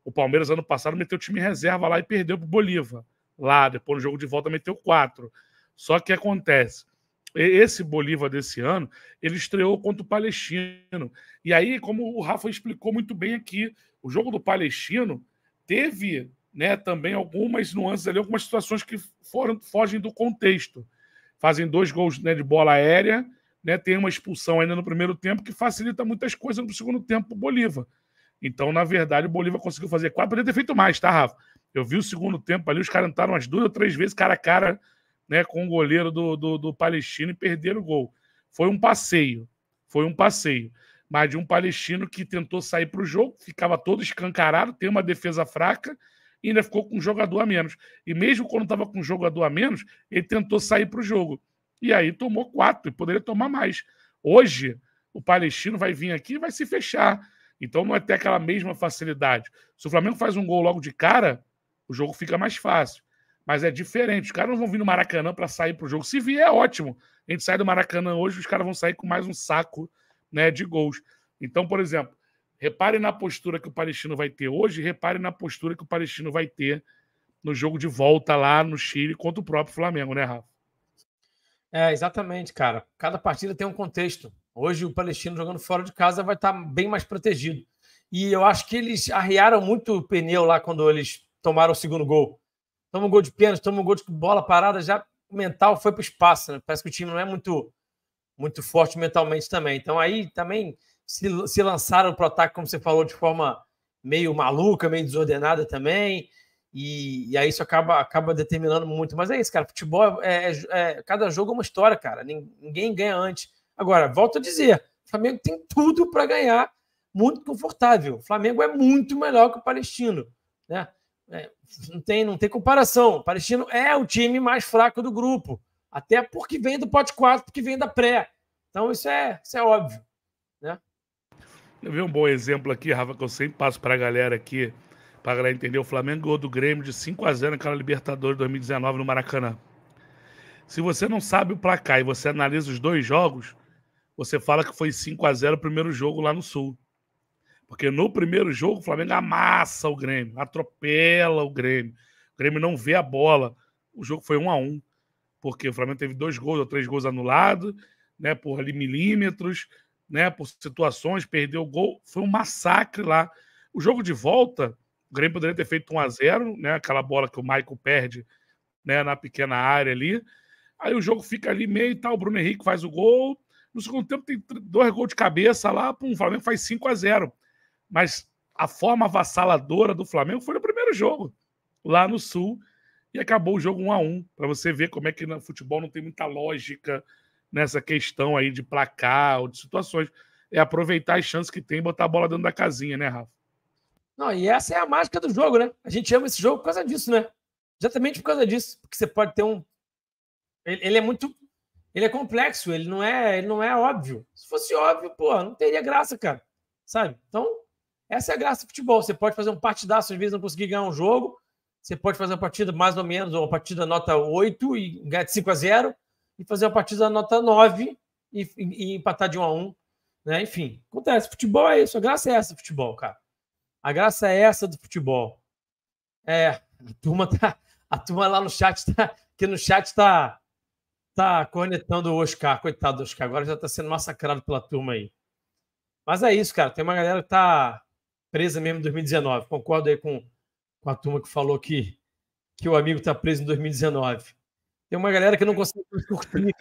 Speaker 1: O Palmeiras, ano passado, meteu o time reserva lá e perdeu o Bolívar. Lá, depois no jogo de volta, meteu quatro. Só que acontece. Esse Bolívar desse ano, ele estreou contra o Palestino. E aí, como o Rafa explicou muito bem aqui, o jogo do Palestino teve né, também algumas nuances ali, algumas situações que foram, fogem do contexto. Fazem dois gols né, de bola aérea, né, tem uma expulsão ainda no primeiro tempo que facilita muitas coisas no segundo tempo para o Bolívar. Então, na verdade, o Bolívar conseguiu fazer quatro. Poderia ter feito mais, tá, Rafa? Eu vi o segundo tempo ali, os caras entraram umas duas ou três vezes cara a cara né, com o goleiro do, do, do Palestino e perderam o gol. Foi um passeio. Foi um passeio. Mas de um palestino que tentou sair para o jogo, ficava todo escancarado, tem uma defesa fraca e ainda ficou com um jogador a menos. E mesmo quando estava com um jogador a menos, ele tentou sair para o jogo. E aí tomou quatro e poderia tomar mais. Hoje, o palestino vai vir aqui e vai se fechar então não é ter aquela mesma facilidade. Se o Flamengo faz um gol logo de cara, o jogo fica mais fácil. Mas é diferente. Os caras não vão vir no Maracanã para sair para o jogo. Se vier, é ótimo. A gente sai do Maracanã hoje, os caras vão sair com mais um saco né, de gols. Então, por exemplo, repare na postura que o Palestino vai ter hoje, repare na postura que o Palestino vai ter no jogo de volta lá no Chile contra o próprio Flamengo, né, Rafa?
Speaker 2: É, exatamente, cara. Cada partida tem um contexto. Hoje o Palestino jogando fora de casa vai estar tá bem mais protegido. E eu acho que eles arriaram muito o pneu lá quando eles tomaram o segundo gol. Toma um gol de pênalti, toma um gol de bola parada, já o mental foi para o espaço. Né? Parece que o time não é muito muito forte mentalmente também. Então aí também se, se lançaram para o ataque, como você falou, de forma meio maluca, meio desordenada também. E, e aí isso acaba, acaba determinando muito. Mas é isso, cara. Futebol é, é, é cada jogo é uma história, cara. Ninguém ganha antes. Agora, volto a dizer, o Flamengo tem tudo para ganhar, muito confortável. O Flamengo é muito melhor que o Palestino, né? É, não, tem, não tem comparação. O Palestino é o time mais fraco do grupo, até porque vem do pote 4, porque vem da pré. Então isso é, isso é óbvio, né?
Speaker 1: Eu vi um bom exemplo aqui, Rafa, que eu sempre passo para a galera aqui, para a galera entender. O Flamengo ganhou do Grêmio de 5 a 0 naquela Libertadores 2019 no Maracanã. Se você não sabe o placar e você analisa os dois jogos, você fala que foi 5 a 0 o primeiro jogo lá no Sul. Porque no primeiro jogo o Flamengo amassa o Grêmio, atropela o Grêmio. O Grêmio não vê a bola. O jogo foi 1 a 1 porque o Flamengo teve dois gols ou três gols anulados, né, por ali milímetros, né, por situações, perdeu o gol. Foi um massacre lá. O jogo de volta, o Grêmio poderia ter feito 1 a 0 né, aquela bola que o Michael perde né, na pequena área ali. Aí o jogo fica ali meio e tal. O Bruno Henrique faz o gol, no segundo tempo tem dois gols de cabeça lá, pum, o Flamengo faz 5 a 0 Mas a forma avassaladora do Flamengo foi no primeiro jogo, lá no Sul, e acabou o jogo 1 a 1 para você ver como é que no futebol não tem muita lógica nessa questão aí de placar ou de situações. É aproveitar as chances que tem e botar a bola dentro da casinha, né, Rafa?
Speaker 2: Não, e essa é a mágica do jogo, né? A gente ama esse jogo por causa disso, né? Exatamente por causa disso. Porque você pode ter um. Ele é muito ele é complexo, ele não é, ele não é óbvio. Se fosse óbvio, pô, não teria graça, cara. Sabe? Então, essa é a graça do futebol. Você pode fazer um partidaço, às vezes não conseguir ganhar um jogo. Você pode fazer uma partida mais ou menos, ou uma partida nota 8 e ganhar de 5 a 0 e fazer uma partida nota 9 e, e, e empatar de 1 a 1 né? Enfim, acontece. Futebol é isso. A graça é essa do futebol, cara. A graça é essa do futebol. É, a turma tá, a turma lá no chat tá, que no chat tá tá cornetando o Oscar, coitado do Oscar, agora já tá sendo massacrado pela turma aí. Mas é isso, cara, tem uma galera que tá presa mesmo em 2019. Concordo aí com, com a turma que falou que, que o amigo tá preso em 2019. Tem uma galera que não consegue mais curtir.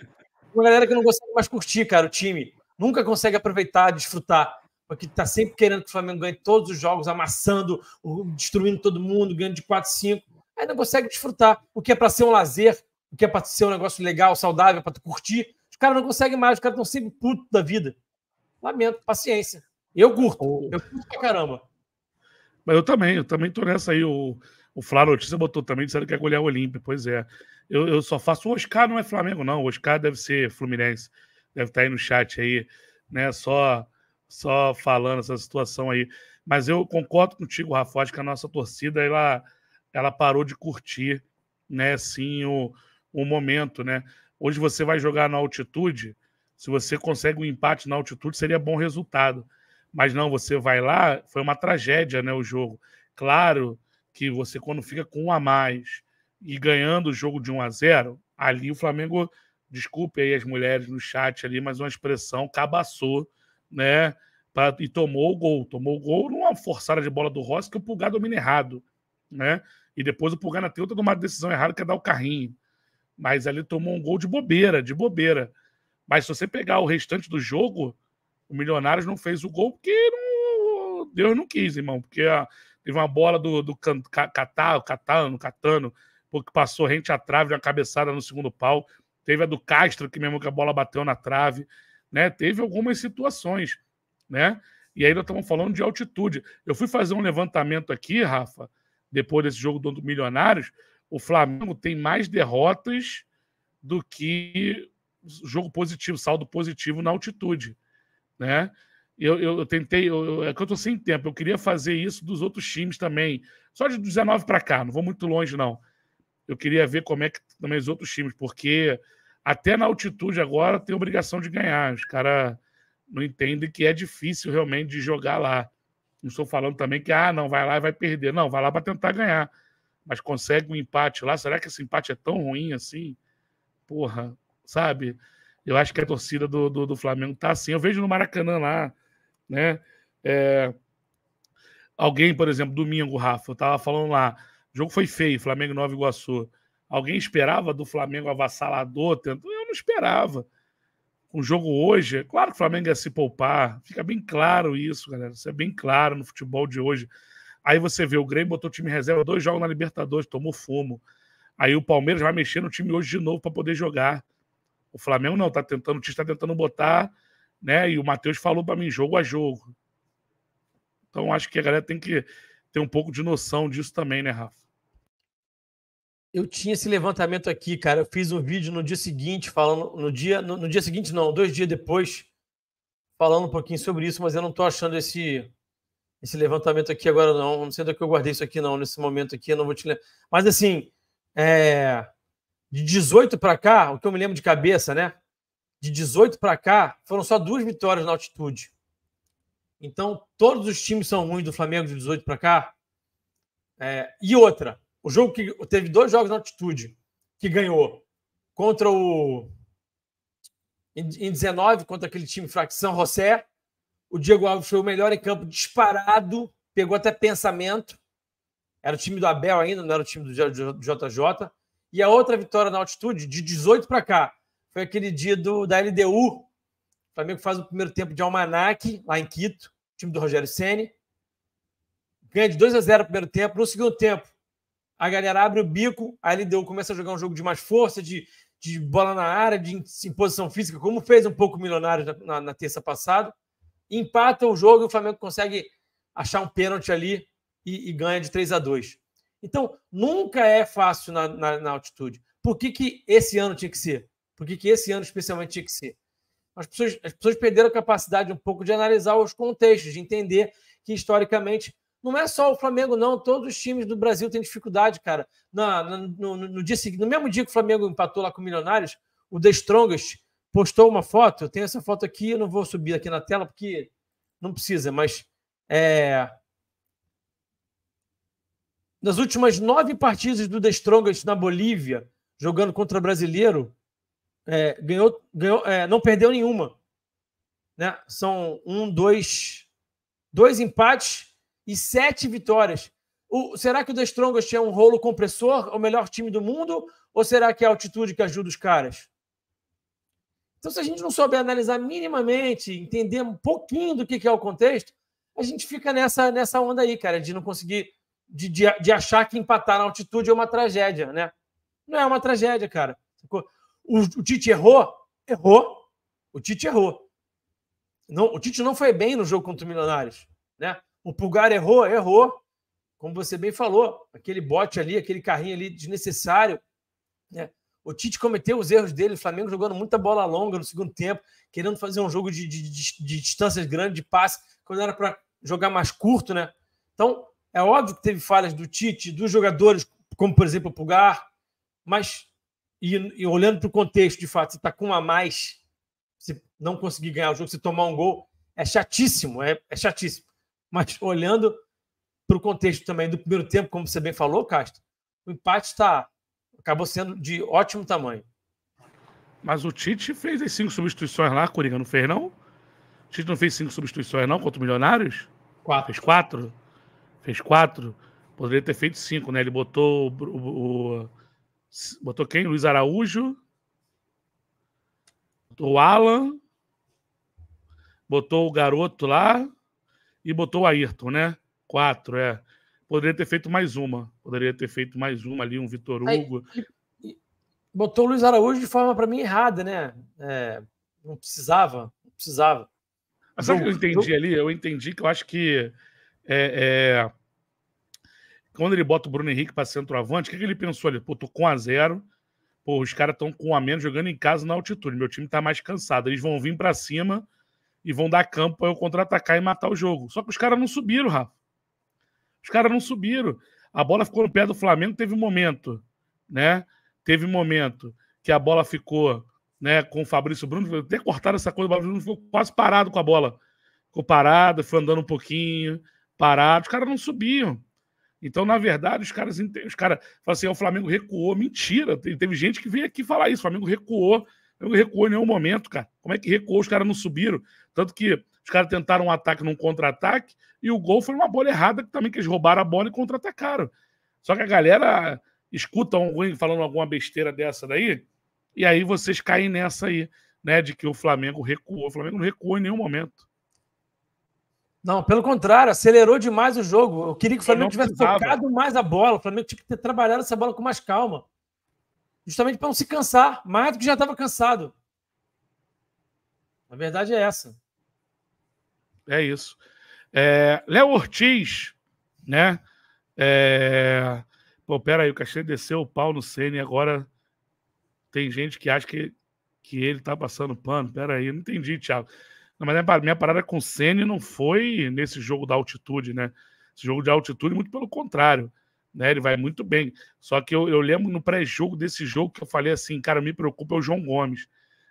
Speaker 2: Uma galera que não consegue mais curtir, cara, o time. Nunca consegue aproveitar, desfrutar. Porque tá sempre querendo que o Flamengo ganhe todos os jogos, amassando, destruindo todo mundo, ganhando de 4, 5. Aí não consegue desfrutar. O que é para ser um lazer, que é para ser um negócio legal, saudável, para tu curtir. Os caras não conseguem mais, os caras estão sempre putos da vida. Lamento, paciência. Eu curto, oh. eu curto pra caramba.
Speaker 1: Mas eu também, eu também tô nessa aí. O, o Flá Notícia botou também, disseram que é golear o Olímpio. Pois é. Eu, eu só faço. O Oscar não é Flamengo, não. O Oscar deve ser Fluminense. Deve estar tá aí no chat aí, né? Só, só falando essa situação aí. Mas eu concordo contigo, Rafa, acho que a nossa torcida ela, ela parou de curtir, né? Sim, o, o momento, né? Hoje você vai jogar na altitude, se você consegue um empate na altitude, seria bom resultado. Mas não, você vai lá, foi uma tragédia, né, o jogo. Claro que você quando fica com um a mais e ganhando o jogo de 1 a 0, ali o Flamengo, desculpe aí as mulheres no chat ali, mas uma expressão cabaçou, né? Pra, e tomou o gol. Tomou o gol numa forçada de bola do Rossi que o Pulgar domina errado, né? E depois o Pulgar na teu toma uma decisão errada que é dar o carrinho. Mas ali tomou um gol de bobeira, de bobeira. Mas se você pegar o restante do jogo, o Milionários não fez o gol porque não... Deus não quis, irmão. Porque ah, teve uma bola do, do can... Catar, Catano, Catano, que passou rente à trave, uma cabeçada no segundo pau. Teve a do Castro, que mesmo que a bola bateu na trave. Né? Teve algumas situações, né? E aí nós estamos falando de altitude. Eu fui fazer um levantamento aqui, Rafa, depois desse jogo do Milionários, o Flamengo tem mais derrotas do que jogo positivo, saldo positivo na altitude, né? Eu, eu, eu tentei, eu, é que eu tô sem tempo, eu queria fazer isso dos outros times também, só de 19 para cá, não vou muito longe não. Eu queria ver como é que também os outros times, porque até na altitude agora tem obrigação de ganhar, os caras não entendem que é difícil realmente de jogar lá. Não estou falando também que, ah, não, vai lá e vai perder. Não, vai lá para tentar ganhar mas consegue um empate lá. Será que esse empate é tão ruim assim? Porra, sabe? Eu acho que a torcida do, do, do Flamengo tá assim. Eu vejo no Maracanã lá, né? É... Alguém, por exemplo, domingo, Rafa, eu tava falando lá, o jogo foi feio, Flamengo 9, Iguaçu. Alguém esperava do Flamengo avassalador? Tentando? Eu não esperava. O jogo hoje, é claro que o Flamengo ia se poupar, fica bem claro isso, galera. Isso é bem claro no futebol de hoje. Aí você vê, o Grêmio botou o time reserva, dois jogos na Libertadores, tomou fumo. Aí o Palmeiras vai mexer no time hoje de novo para poder jogar. O Flamengo não, tá tentando, o time está tentando botar, né? E o Matheus falou para mim, jogo a jogo. Então acho que a galera
Speaker 2: tem que ter um pouco de noção disso também, né, Rafa? Eu tinha esse levantamento aqui, cara. Eu fiz um vídeo no dia seguinte, falando. No dia, no, no dia seguinte, não, dois dias depois, falando um pouquinho sobre isso, mas eu não tô achando esse, esse levantamento aqui agora não, não sei onde é que eu guardei isso aqui não, nesse momento aqui, eu não vou te lembrar. Mas assim, é, de 18 para cá, o que eu me lembro de cabeça, né? De 18 para cá, foram só duas vitórias na altitude. Então, todos os times são ruins do Flamengo de 18 para cá. É, e outra, o jogo que teve dois jogos na altitude que ganhou contra o em 19 contra aquele time fracção José o Diego Alves foi o melhor em campo, disparado, pegou até pensamento. Era o time do Abel ainda, não era o time do JJ. E a outra vitória na altitude, de 18 para cá, foi aquele dia do, da LDU. O Flamengo faz o primeiro tempo de Almanac, lá em Quito, time do Rogério Ceni Ganha de 2 a 0 no primeiro tempo. No segundo tempo, a galera abre o bico, a LDU começa a jogar um jogo de mais força, de, de bola na área, de imposição física, como fez um pouco o Milionário na, na, na terça passada empata o jogo e o Flamengo consegue achar um pênalti ali e, e ganha de 3 a 2 Então, nunca é fácil na, na, na, altitude. Por que, que esse ano tinha que ser? Por que, que esse ano especialmente tinha que ser? As pessoas, as pessoas perderam a capacidade um pouco de analisar os contextos, de entender que historicamente não é só o Flamengo, não. Todos os times do Brasil têm dificuldade, cara. Na, na, no, no, dia seguinte, no mesmo dia que o Flamengo empatou lá com o Milionários, o The Strongest postou uma foto, eu tenho essa foto aqui, eu não vou subir aqui na tela porque não precisa, mas é... nas últimas nove partidas do The Strongest na Bolívia, jogando contra brasileiro, é, ganhou, ganhou é, não perdeu nenhuma. Né? São um, dois, dois empates e sete vitórias. O, será que o The Strongest é um rolo compressor, é o melhor time do mundo, ou será que é a altitude que ajuda os caras? Então, se a gente não souber analisar minimamente, entender um pouquinho do que é o contexto, a gente fica nessa, nessa onda aí, cara, de não conseguir, de, de, de achar que empatar na altitude é uma tragédia, né? Não é uma tragédia, cara. O, o Tite errou? Errou. O Tite errou. Não, o Tite não foi bem no jogo contra o Milionários, né? O Pulgar errou? Errou. Como você bem falou, aquele bote ali, aquele carrinho ali desnecessário, né? O Tite cometeu os erros dele, o Flamengo jogando muita bola longa no segundo tempo, querendo fazer um jogo de, de, de, de distâncias grandes, de passe, quando era para jogar mais curto, né? Então, é óbvio que teve falhas do Tite, dos jogadores, como por exemplo o Pulgar, mas e, e olhando para o contexto, de fato, você está com um a mais, se não conseguir ganhar o jogo, se tomar um gol, é chatíssimo, é, é chatíssimo. Mas olhando para o contexto também do primeiro tempo, como você bem falou, Castro, o empate está acabou sendo de ótimo tamanho.
Speaker 1: Mas o Tite fez as cinco substituições lá, Coringa, não fez, não? O Tite não fez cinco substituições, não, contra o Milionários? Quatro. Fez quatro? Fez quatro? Poderia ter feito cinco, né? Ele botou o, o botou quem? Luiz Araújo. Botou o Alan. Botou o garoto lá. E botou o Ayrton, né? Quatro, é. Poderia ter feito mais uma. Poderia ter feito mais uma ali, um Vitor Hugo. Aí,
Speaker 2: botou o Luiz Araújo de forma, para mim, errada, né? É, não precisava,
Speaker 1: não precisava.
Speaker 2: Mas sabe o que eu entendi
Speaker 1: eu... ali? Eu entendi que eu acho que é, é... quando ele bota o Bruno Henrique para centroavante, o que, que, ele pensou ali? Pô, tô com a zero, pô, os caras estão com a menos jogando em casa na altitude, meu time tá mais cansado, eles vão vir para cima e vão dar campo para eu contra-atacar e matar o jogo. Só que os caras não subiram, Rafa. Os caras não subiram. A bola ficou no pé do Flamengo, teve um momento, né? Teve um momento que a bola ficou né, com o Fabrício Bruno, até cortaram essa coisa, o Bruno ficou quase parado com a bola. Ficou parado, foi andando um pouquinho, parado, os caras não subiam. Então, na verdade, os caras, os caras falam assim, é, o Flamengo recuou. Mentira, teve gente que veio aqui falar isso, o Flamengo recuou, o Flamengo recuou em nenhum momento, cara. Como é que recuou, os caras não subiram? Tanto que os caras tentaram um ataque num contra-ataque e o gol foi uma bola errada que também que eles roubaram a bola e contra-atacaram. Só que a galera escuta alguém falando alguma besteira dessa daí e aí vocês caem nessa aí, né, de que o Flamengo recuou.
Speaker 2: O Flamengo não recuou em nenhum momento. Não, pelo contrário, acelerou demais o jogo. Eu queria que o Flamengo tivesse precisava. tocado mais a bola. O Flamengo tinha que ter trabalhado essa bola com mais calma. Justamente para não se cansar, mais do que já estava cansado. A verdade é essa.
Speaker 1: É isso. É, Léo Ortiz, né? É... Pô, peraí, aí, o Cachê desceu o pau no Senna e agora tem gente que acha que, que ele tá passando pano. Peraí, aí, não entendi, Thiago. Não, mas minha parada com o Senna não foi nesse jogo da altitude, né? Esse jogo de altitude, muito pelo contrário. Né? Ele vai muito bem. Só que eu, eu lembro no pré-jogo desse jogo que eu falei assim, cara, me preocupa é o João Gomes.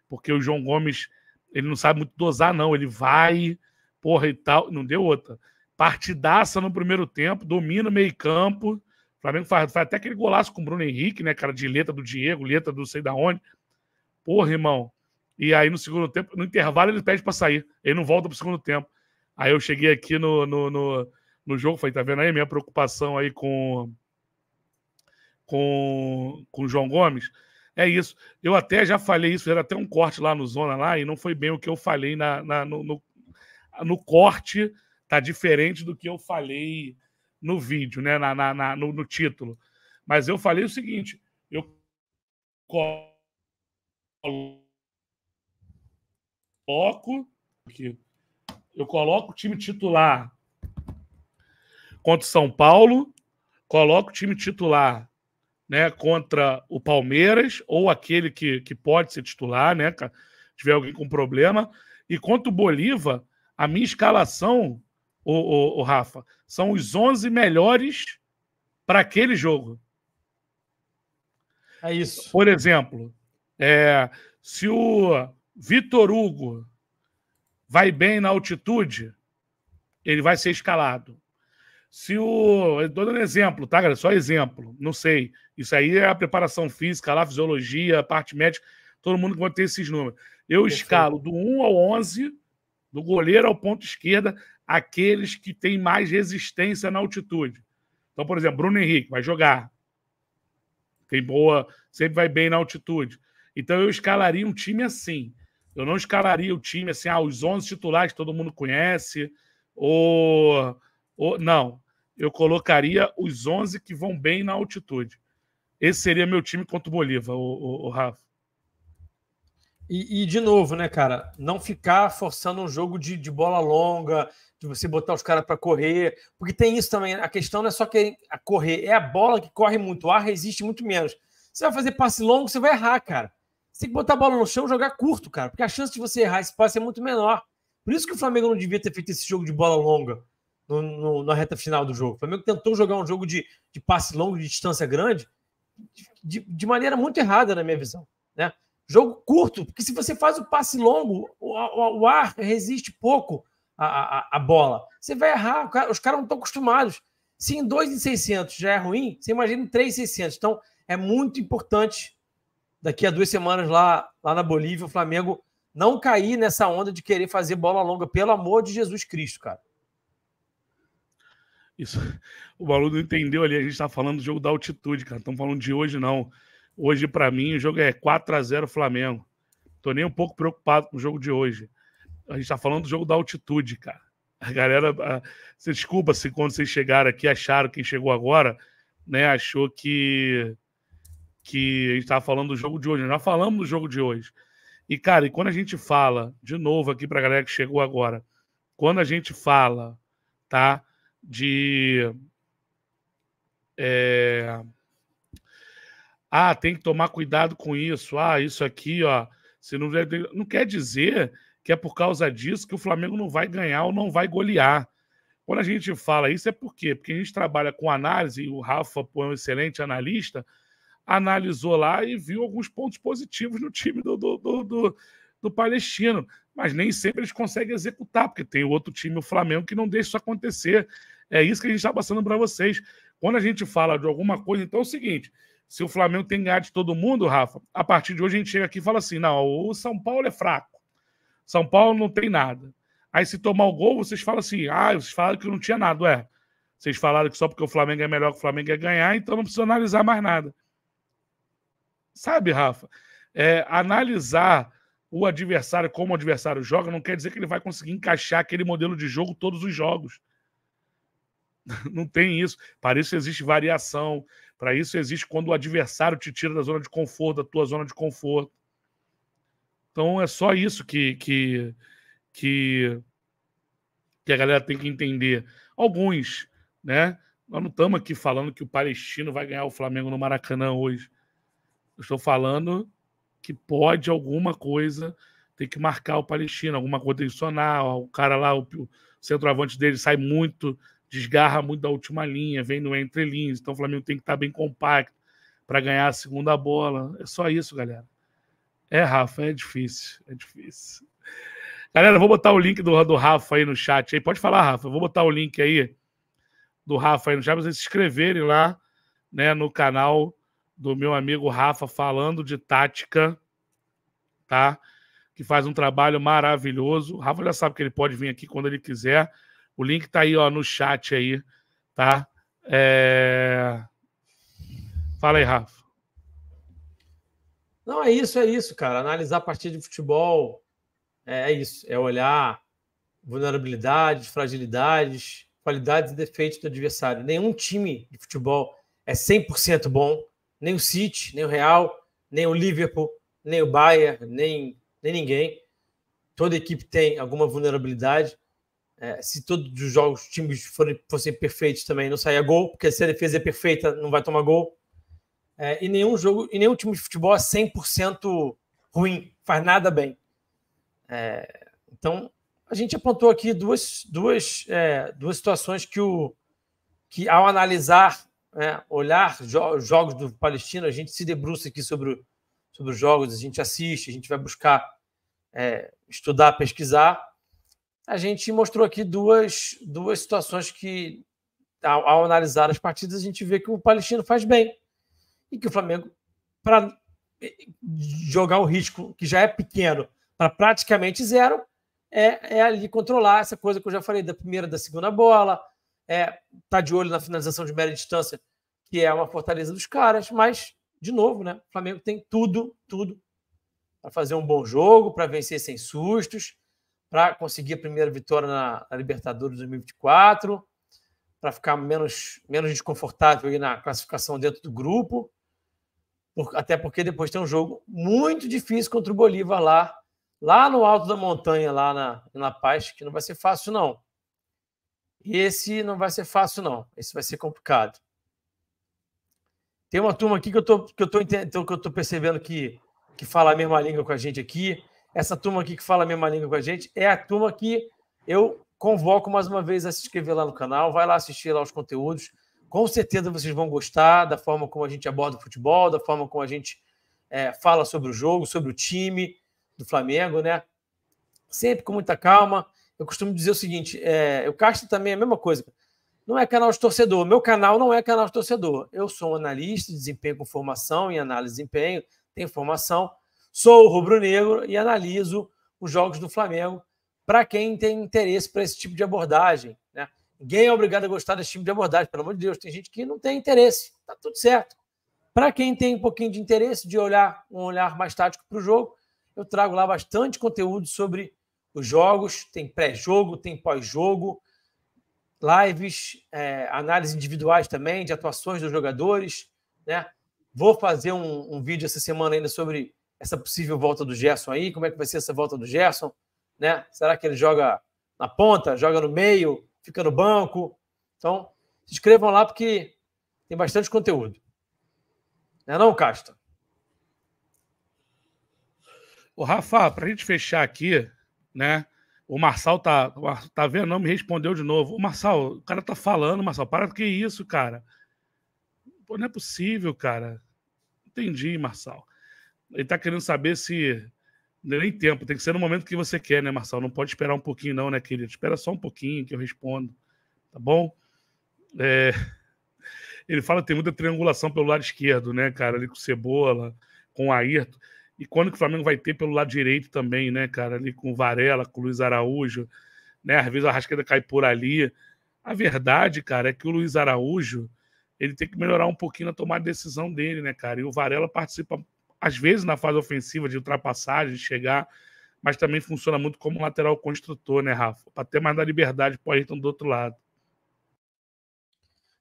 Speaker 1: Porque o João Gomes, ele não sabe muito dosar, não. Ele vai porra e tal. Não deu outra. Partidaça no primeiro tempo, domina o meio-campo. O Flamengo faz, faz, até aquele golaço com o Bruno Henrique, né, cara? De letra do Diego, letra do sei da onde. Porra, irmão. E aí, no segundo tempo, no intervalo, ele pede para sair. Ele não volta pro segundo tempo. Aí eu cheguei aqui no, no, no, no jogo, falei, tá vendo aí minha preocupação aí com com, com o João Gomes. É isso. Eu até já falei isso, era até um corte lá no Zona lá, e não foi bem o que eu falei na, na no, no corte tá diferente do que eu falei no vídeo, né? Na, na, na no, no, título. Mas eu falei o seguinte: eu coloco aqui, eu coloco o time titular contra o São Paulo, coloco o time titular né, contra o Palmeiras, ou aquele que, que pode ser titular, né? Tiver alguém com problema, e contra o Bolívar a minha escalação, o, o, o Rafa, são os 11 melhores para aquele jogo. É isso. Por exemplo, é, se o Vitor Hugo vai bem na altitude, ele vai ser escalado. Se o. Eu um dando exemplo, tá, galera? Só exemplo. Não sei. Isso aí é a preparação física, lá, a fisiologia, a parte médica, todo mundo que vai ter esses números. Eu Perfeito. escalo do 1 ao 11 do goleiro ao ponto esquerda, aqueles que têm mais resistência na altitude. Então, por exemplo, Bruno Henrique vai jogar. Tem boa, sempre vai bem na altitude. Então, eu escalaria um time assim. Eu não escalaria o time assim, ah, os 11 titulares que todo mundo conhece, ou, ou. Não. Eu colocaria os 11 que vão bem na altitude. Esse seria meu time contra o
Speaker 2: Bolívar, o, o, o Rafa. E, e, de novo, né, cara, não ficar forçando um jogo de, de bola longa, de você botar os caras para correr, porque tem isso também. A questão não é só querer correr, é a bola que corre muito, o ar resiste muito menos. Você vai fazer passe longo, você vai errar, cara. Você tem que botar a bola no chão e jogar curto, cara, porque a chance de você errar esse passe é muito menor. Por isso que o Flamengo não devia ter feito esse jogo de bola longa no, no, na reta final do jogo. O Flamengo tentou jogar um jogo de, de passe longo, de distância grande, de, de maneira muito errada, na minha visão, né? Jogo curto, porque se você faz o passe longo, o, o, o ar resiste pouco à, a bola. Você vai errar, os caras não estão acostumados. Se em 2,600 já é ruim, você imagina em 3,600. Então, é muito importante, daqui a duas semanas lá, lá na Bolívia, o Flamengo não cair nessa onda de querer fazer bola longa, pelo amor de Jesus Cristo, cara. Isso.
Speaker 1: O Balu entendeu ali, a gente está falando do jogo da altitude, cara. Estamos falando de hoje, não. Hoje, para mim, o jogo é 4 a 0 Flamengo. Tô nem um pouco preocupado com o jogo de hoje. A gente tá falando do jogo da altitude, cara. A galera, a, desculpa se quando vocês chegaram aqui, acharam quem chegou agora, né, achou que que a gente tava falando do jogo de hoje. Nós já falamos do jogo de hoje. E cara, e quando a gente fala, de novo aqui pra galera que chegou agora, quando a gente fala, tá, de é, ah, tem que tomar cuidado com isso, ah, isso aqui, ó, se não não quer dizer que é por causa disso que o Flamengo não vai ganhar ou não vai golear. Quando a gente fala isso é por quê? Porque a gente trabalha com análise e o Rafa é um excelente analista, analisou lá e viu alguns pontos positivos no time do, do, do, do, do palestino, mas nem sempre eles conseguem executar, porque tem outro time, o Flamengo, que não deixa isso acontecer. É isso que a gente está passando para vocês. Quando a gente fala de alguma coisa, então é o seguinte: se o Flamengo tem que ganhar de todo mundo, Rafa, a partir de hoje a gente chega aqui e fala assim: não, o São Paulo é fraco. São Paulo não tem nada. Aí se tomar o gol, vocês falam assim: ah, vocês falaram que não tinha nada. Ué, vocês falaram que só porque o Flamengo é melhor que o Flamengo é ganhar, então não precisa analisar mais nada. Sabe, Rafa? É, analisar o adversário como o adversário joga não quer dizer que ele vai conseguir encaixar aquele modelo de jogo todos os jogos. Não tem isso. Para isso existe variação. Para isso existe quando o adversário te tira da zona de conforto, da tua zona de conforto. Então é só isso que que, que, que a galera tem que entender. Alguns, né? Nós não estamos aqui falando que o Palestino vai ganhar o Flamengo no Maracanã hoje. Eu estou falando que pode alguma coisa ter que marcar o Palestino, alguma coisa tem o cara lá, o, centroavante dele sai muito, desgarra muito da última linha, vem no entrelinhas então o Flamengo tem que estar bem compacto para ganhar a segunda bola. É só isso, galera. É, Rafa, é difícil, é difícil. Galera, vou botar o link do, do Rafa aí no chat aí. Pode falar, Rafa. Eu vou botar o link aí do Rafa aí no chat para vocês se inscreverem lá, né, no canal do meu amigo Rafa falando de tática, tá? Que faz um trabalho maravilhoso. O Rafa já sabe que ele pode vir aqui quando ele quiser. O link tá aí, ó, no chat aí, tá? É... Fala aí, Rafa.
Speaker 2: Não, é isso, é isso, cara. Analisar a partida de futebol é, é, isso. É olhar vulnerabilidades, fragilidades, qualidades e defeitos do adversário. Nenhum time de futebol é 100% bom. Nem o City, nem o Real, nem o Liverpool, nem o Bayern, nem, nem ninguém. Toda equipe tem alguma vulnerabilidade. É, se todos os jogos, os times forem, fossem perfeitos também, não saia gol, porque se a defesa é perfeita, não vai tomar gol. É, e nenhum jogo, e nenhum time de futebol é 100% ruim, faz nada bem. É, então, a gente apontou aqui duas, duas, é, duas situações que, o, que ao analisar, né, olhar jo jogos do Palestino, a gente se debruça aqui sobre, sobre os jogos, a gente assiste, a gente vai buscar é, estudar, pesquisar a gente mostrou aqui duas, duas situações que, ao, ao analisar as partidas, a gente vê que o Palestino faz bem e que o Flamengo, para eh, jogar o risco que já é pequeno para praticamente zero, é, é ali controlar essa coisa que eu já falei da primeira, da segunda bola, é, tá de olho na finalização de média distância, que é uma fortaleza dos caras, mas, de novo, né? O Flamengo tem tudo, tudo para fazer um bom jogo, para vencer sem sustos, para conseguir a primeira vitória na, na Libertadores 2024, para ficar menos, menos desconfortável na classificação dentro do grupo, por, até porque depois tem um jogo muito difícil contra o Bolívar lá, lá no alto da montanha, lá na, na Paz, que não vai ser fácil, não. Esse não vai ser fácil, não. Esse vai ser complicado. Tem uma turma aqui que eu tô, que eu tô, que eu tô percebendo que, que fala a mesma língua com a gente aqui essa turma aqui que fala a mesma língua com a gente, é a turma que eu convoco mais uma vez a se inscrever lá no canal, vai lá assistir lá os conteúdos. Com certeza vocês vão gostar da forma como a gente aborda o futebol, da forma como a gente é, fala sobre o jogo, sobre o time do Flamengo, né? Sempre com muita calma. Eu costumo dizer o seguinte: é, o Castro também é a mesma coisa. Não é canal de torcedor. Meu canal não é canal de torcedor. Eu sou um analista de desempenho com formação em análise de desempenho, tenho formação Sou rubro-negro e analiso os jogos do Flamengo para quem tem interesse para esse tipo de abordagem. Né? Ninguém é obrigado a gostar desse tipo de abordagem, pelo amor de Deus. Tem gente que não tem interesse, tá tudo certo. Para quem tem um pouquinho de interesse de olhar um olhar mais tático para o jogo, eu trago lá bastante conteúdo sobre os jogos, tem pré-jogo, tem pós-jogo, lives, é, análises individuais também de atuações dos jogadores, né? Vou fazer um, um vídeo essa semana ainda sobre essa possível volta do Gerson aí, como é que vai ser essa volta do Gerson, né? Será que ele joga na ponta, joga no meio, fica no banco? Então, se inscrevam lá porque tem bastante conteúdo. Não é não, Castro O Rafa, para a gente fechar aqui, né?
Speaker 1: O Marçal tá, tá vendo, não me respondeu de novo. O Marçal, o cara tá falando, Marçal, para que isso, cara? Pô, não é possível, cara. Entendi, Marçal. Ele tá querendo saber se. Não é nem tempo, tem que ser no momento que você quer, né, Marcelo? Não pode esperar um pouquinho, não, né, querido? Espera só um pouquinho que eu respondo, tá bom? É... Ele fala que tem muita triangulação pelo lado esquerdo, né, cara? Ali com o Cebola, com o Ayrton. E quando que o Flamengo vai ter pelo lado direito também, né, cara? Ali com o Varela, com o Luiz Araújo, né? Às vezes a Rasqueda cai por ali. A verdade, cara, é que o Luiz Araújo ele tem que melhorar um pouquinho na tomada de decisão dele, né, cara? E o Varela participa às vezes na fase ofensiva de ultrapassagem, de chegar, mas também funciona muito como lateral construtor, né, Rafa? Para ter mais da liberdade para Ayrton do outro lado.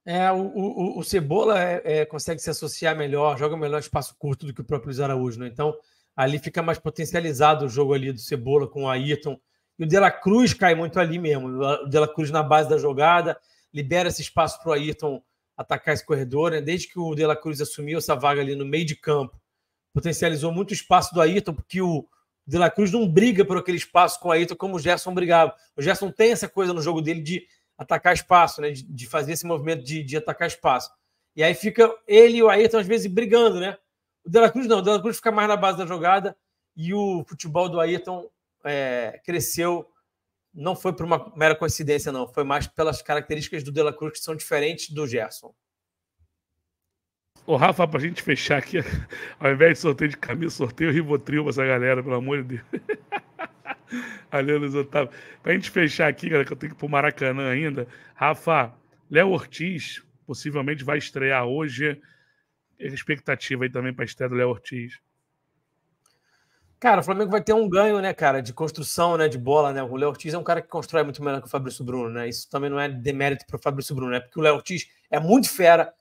Speaker 2: É, o, o, o Cebola é, é, consegue se associar melhor, joga melhor espaço curto do que o próprio Luiz Araújo, né? Então, ali fica mais potencializado o jogo ali do Cebola com o Ayrton. E o Dela Cruz cai muito ali mesmo. O Dela Cruz na base da jogada, libera esse espaço para o Ayrton atacar esse corredor, né? Desde que o Dela Cruz assumiu essa vaga ali no meio de campo, potencializou muito o espaço do Ayrton, porque o De La Cruz não briga por aquele espaço com o Ayrton como o Gerson brigava. O Gerson tem essa coisa no jogo dele de atacar espaço, né? de, de fazer esse movimento de, de atacar espaço. E aí fica ele e o Ayrton, às vezes, brigando, né? O De La Cruz não, o De La Cruz fica mais na base da jogada e o futebol do Ayrton é, cresceu. Não foi por uma mera coincidência, não. Foi mais pelas características do De La Cruz que são diferentes do Gerson.
Speaker 1: Ô, Rafa, pra gente fechar aqui, ao invés de sorteio de camisa, sorteio Rivotril pra essa galera, pelo amor de Deus. Luiz Otávio. Pra gente fechar aqui, galera, que eu tenho que ir pro Maracanã ainda. Rafa, Léo Ortiz possivelmente vai estrear hoje. Expectativa aí também pra estreia do Léo Ortiz.
Speaker 2: Cara, o Flamengo vai ter um ganho, né, cara, de construção, né, de bola, né? O Léo Ortiz é um cara que constrói muito melhor que o Fabrício Bruno, né? Isso também não é demérito para o Fabrício Bruno, né? Porque o Léo Ortiz é muito fera,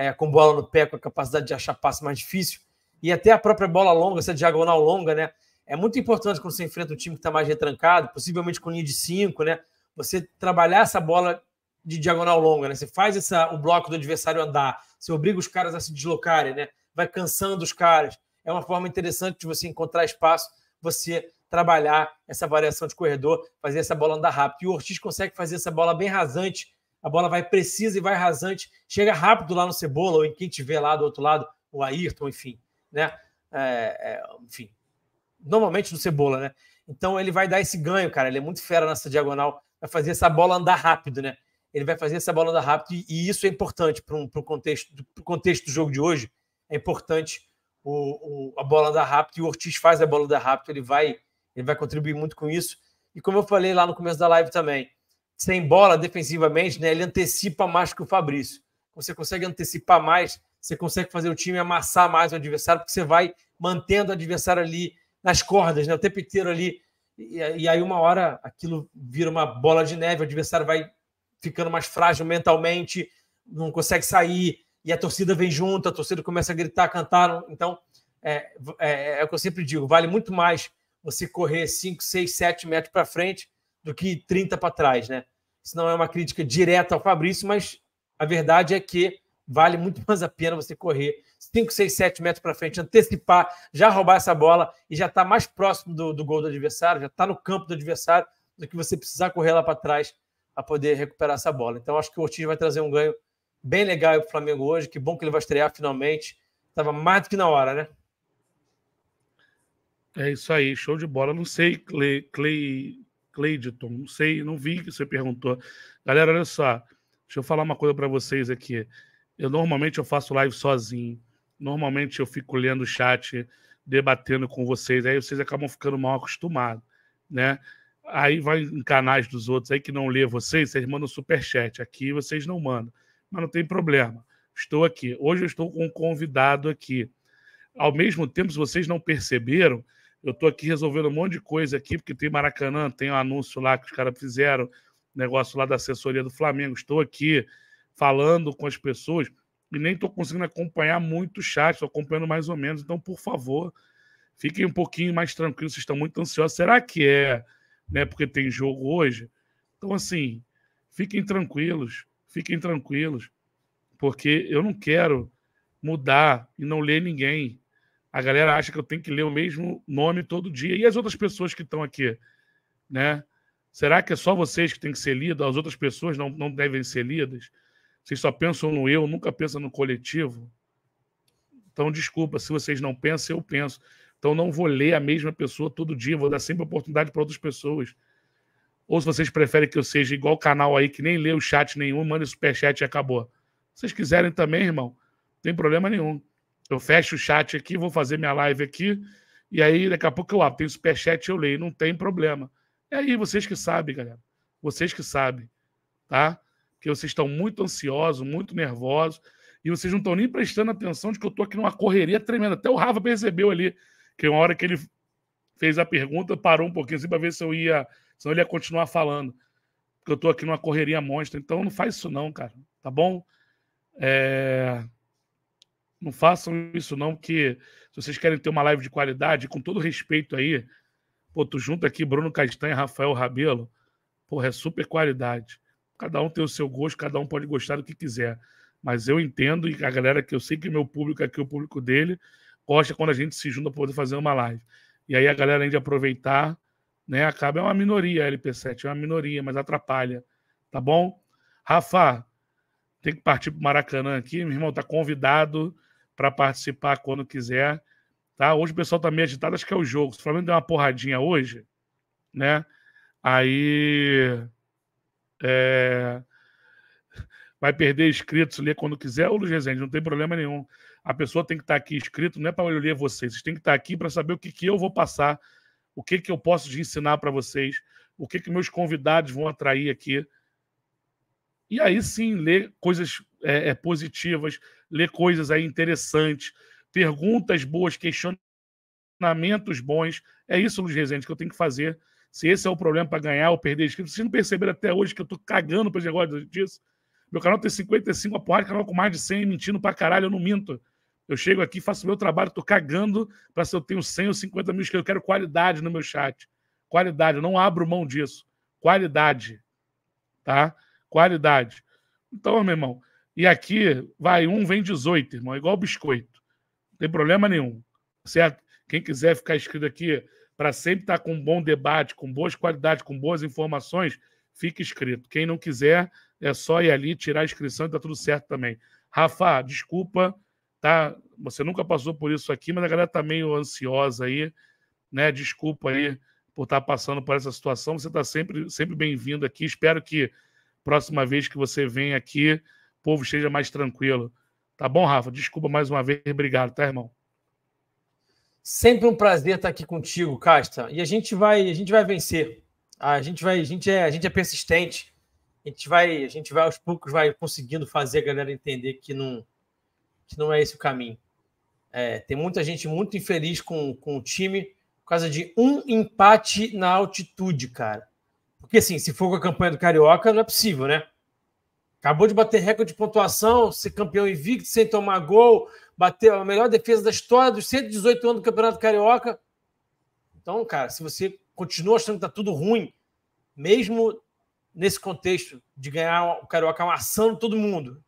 Speaker 2: é, com bola no pé, com a capacidade de achar passe mais difícil, e até a própria bola longa, essa diagonal longa, né? É muito importante quando você enfrenta um time que está mais retrancado, possivelmente com linha de 5, né? Você trabalhar essa bola de diagonal longa, né? Você faz essa, o bloco do adversário andar, você obriga os caras a se deslocarem, né? Vai cansando os caras. É uma forma interessante de você encontrar espaço, você trabalhar essa variação de corredor, fazer essa bola andar rápido. E o Ortiz consegue fazer essa bola bem rasante a bola vai precisa e vai rasante, chega rápido lá no Cebola, ou em quem tiver lá do outro lado, o Ayrton, enfim, né? É, é, enfim, normalmente no Cebola, né? Então ele vai dar esse ganho, cara. Ele é muito fera nessa diagonal, vai fazer essa bola andar rápido, né? Ele vai fazer essa bola andar rápido, e, e isso é importante para um, o contexto, pro contexto do jogo de hoje. É importante o, o, a bola andar rápido, e o Ortiz faz a bola andar rápido, ele vai, ele vai contribuir muito com isso. E como eu falei lá no começo da live também, sem bola defensivamente, né? Ele antecipa mais que o Fabrício. Você consegue antecipar mais, você consegue fazer o time amassar mais o adversário, porque você vai mantendo o adversário ali nas cordas, né? O tempo inteiro ali. E, e aí, uma hora, aquilo vira uma bola de neve, o adversário vai ficando mais frágil mentalmente, não consegue sair, e a torcida vem junto, a torcida começa a gritar, a cantar. Então, é, é, é o que eu sempre digo: vale muito mais você correr 5, 6, 7 metros para frente do que 30 para trás, né? Isso não é uma crítica direta ao Fabrício, mas a verdade é que vale muito mais a pena você correr 5, 6, 7 metros para frente, antecipar, já roubar essa bola e já estar tá mais próximo do, do gol do adversário, já estar tá no campo do adversário, do que você precisar correr lá para trás para poder recuperar essa bola. Então, acho que o Ortiz vai trazer um ganho bem legal para o Flamengo hoje. Que bom que ele vai estrear finalmente. Estava mais do que na hora, né?
Speaker 1: É isso aí, show de bola. Não sei, Clay, Clay Cleideton, não sei, não vi que você perguntou. Galera, olha só, deixa eu falar uma coisa para vocês aqui. Eu normalmente eu faço live sozinho, normalmente eu fico lendo o chat, debatendo com vocês, aí vocês acabam ficando mal acostumados, né? Aí vai em canais dos outros aí que não lê vocês, vocês mandam super chat, aqui vocês não mandam, mas não tem problema. Estou aqui. Hoje eu estou com um convidado aqui. Ao mesmo tempo, se vocês não perceberam, eu tô aqui resolvendo um monte de coisa aqui, porque tem Maracanã, tem um anúncio lá que os caras fizeram, negócio lá da assessoria do Flamengo. Estou aqui falando com as pessoas e nem estou conseguindo acompanhar muito o chat, estou acompanhando mais ou menos. Então, por favor, fiquem um pouquinho mais tranquilos, vocês estão muito ansiosos. Será que é, né? Porque tem jogo hoje. Então, assim, fiquem tranquilos, fiquem tranquilos, porque eu não quero mudar e não ler ninguém. A galera acha que eu tenho que ler o mesmo nome todo dia. E as outras pessoas que estão aqui, né? Será que é só vocês que têm que ser lidos? As outras pessoas não, não devem ser lidas? Vocês só pensam no eu, nunca pensam no coletivo? Então, desculpa, se vocês não pensam, eu penso. Então, não vou ler a mesma pessoa todo dia, vou dar sempre oportunidade para outras pessoas. Ou se vocês preferem que eu seja igual o canal aí, que nem lê o chat nenhum, manda o superchat e acabou. Se vocês quiserem também, irmão, não tem problema nenhum. Eu fecho o chat aqui, vou fazer minha live aqui, e aí daqui a pouco eu abro. Tem superchat, eu leio, não tem problema. É aí, vocês que sabem, galera. Vocês que sabem, tá? Que vocês estão muito ansiosos, muito nervosos, e vocês não estão nem prestando atenção de que eu estou aqui numa correria tremenda. Até o Rafa percebeu ali, que uma hora que ele fez a pergunta, parou um pouquinho assim para ver se eu ia, se ele ia continuar falando. Porque eu estou aqui numa correria monstra, então não faz isso não, cara, tá bom? É... Não façam isso, não, que se vocês querem ter uma live de qualidade, com todo respeito aí, pô, tu junta aqui Bruno Castanha, Rafael Rabelo, porra, é super qualidade. Cada um tem o seu gosto, cada um pode gostar do que quiser. Mas eu entendo, e a galera que eu sei que o meu público aqui, o público dele, gosta quando a gente se junta para poder fazer uma live. E aí a galera, além de aproveitar, né, acaba é uma minoria, a LP7 é uma minoria, mas atrapalha. Tá bom? Rafa, tem que partir para o Maracanã aqui, meu irmão, tá convidado para participar quando quiser. Tá? Hoje o pessoal está meio agitado, acho que é o jogo. Se o Flamengo der uma porradinha hoje, né? Aí. É... Vai perder inscritos, ler quando quiser, ou Luiz Rezende, não tem problema nenhum. A pessoa tem que estar tá aqui inscrito, não é para eu ler vocês, vocês têm que estar tá aqui para saber o que, que eu vou passar, o que, que eu posso te ensinar para vocês, o que, que meus convidados vão atrair aqui. E aí sim, ler coisas é, é, positivas, ler coisas aí interessantes, perguntas boas, questionamentos bons. É isso, Luiz Rezende, que eu tenho que fazer. Se esse é o problema para ganhar ou perder inscritos, vocês não perceberam até hoje que eu estou cagando para negócio disso. Meu canal tem 55 a porrada, canal com mais de 100, mentindo para caralho, eu não minto. Eu chego aqui, faço meu trabalho, estou cagando para se eu tenho 100 ou 50 mil inscritos. Eu quero qualidade no meu chat. Qualidade, eu não abro mão disso. Qualidade. Tá? Qualidade. Então, meu irmão, e aqui, vai, um vem 18, irmão, é igual biscoito. Não tem problema nenhum, certo? Quem quiser ficar inscrito aqui para sempre estar tá com um bom debate, com boas qualidades, com boas informações, fique inscrito. Quem não quiser, é só ir ali, tirar a inscrição e tá tudo certo também. Rafa, desculpa, tá? Você nunca passou por isso aqui, mas a galera tá meio ansiosa aí, né? Desculpa aí por estar tá passando por essa situação. Você está sempre, sempre bem-vindo aqui. Espero que próxima vez que você vem aqui, povo esteja mais tranquilo. Tá bom, Rafa? Desculpa mais uma vez. Obrigado, tá, irmão?
Speaker 2: Sempre um prazer estar aqui contigo, Casta. E a gente vai, a gente vai vencer. A gente vai, a gente é, a gente é persistente. A gente vai, a gente vai aos poucos vai conseguindo fazer a galera entender que não que não é esse o caminho. É, tem muita gente muito infeliz com, com o time por causa de um empate na altitude, cara. Porque assim, se for com a campanha do Carioca, não é possível, né? Acabou de bater recorde de pontuação, ser campeão invicto, sem tomar gol, bateu a melhor defesa da história dos 118 anos do Campeonato Carioca. Então, cara, se você continua achando que está tudo ruim, mesmo nesse contexto de ganhar o Carioca amassando é todo mundo,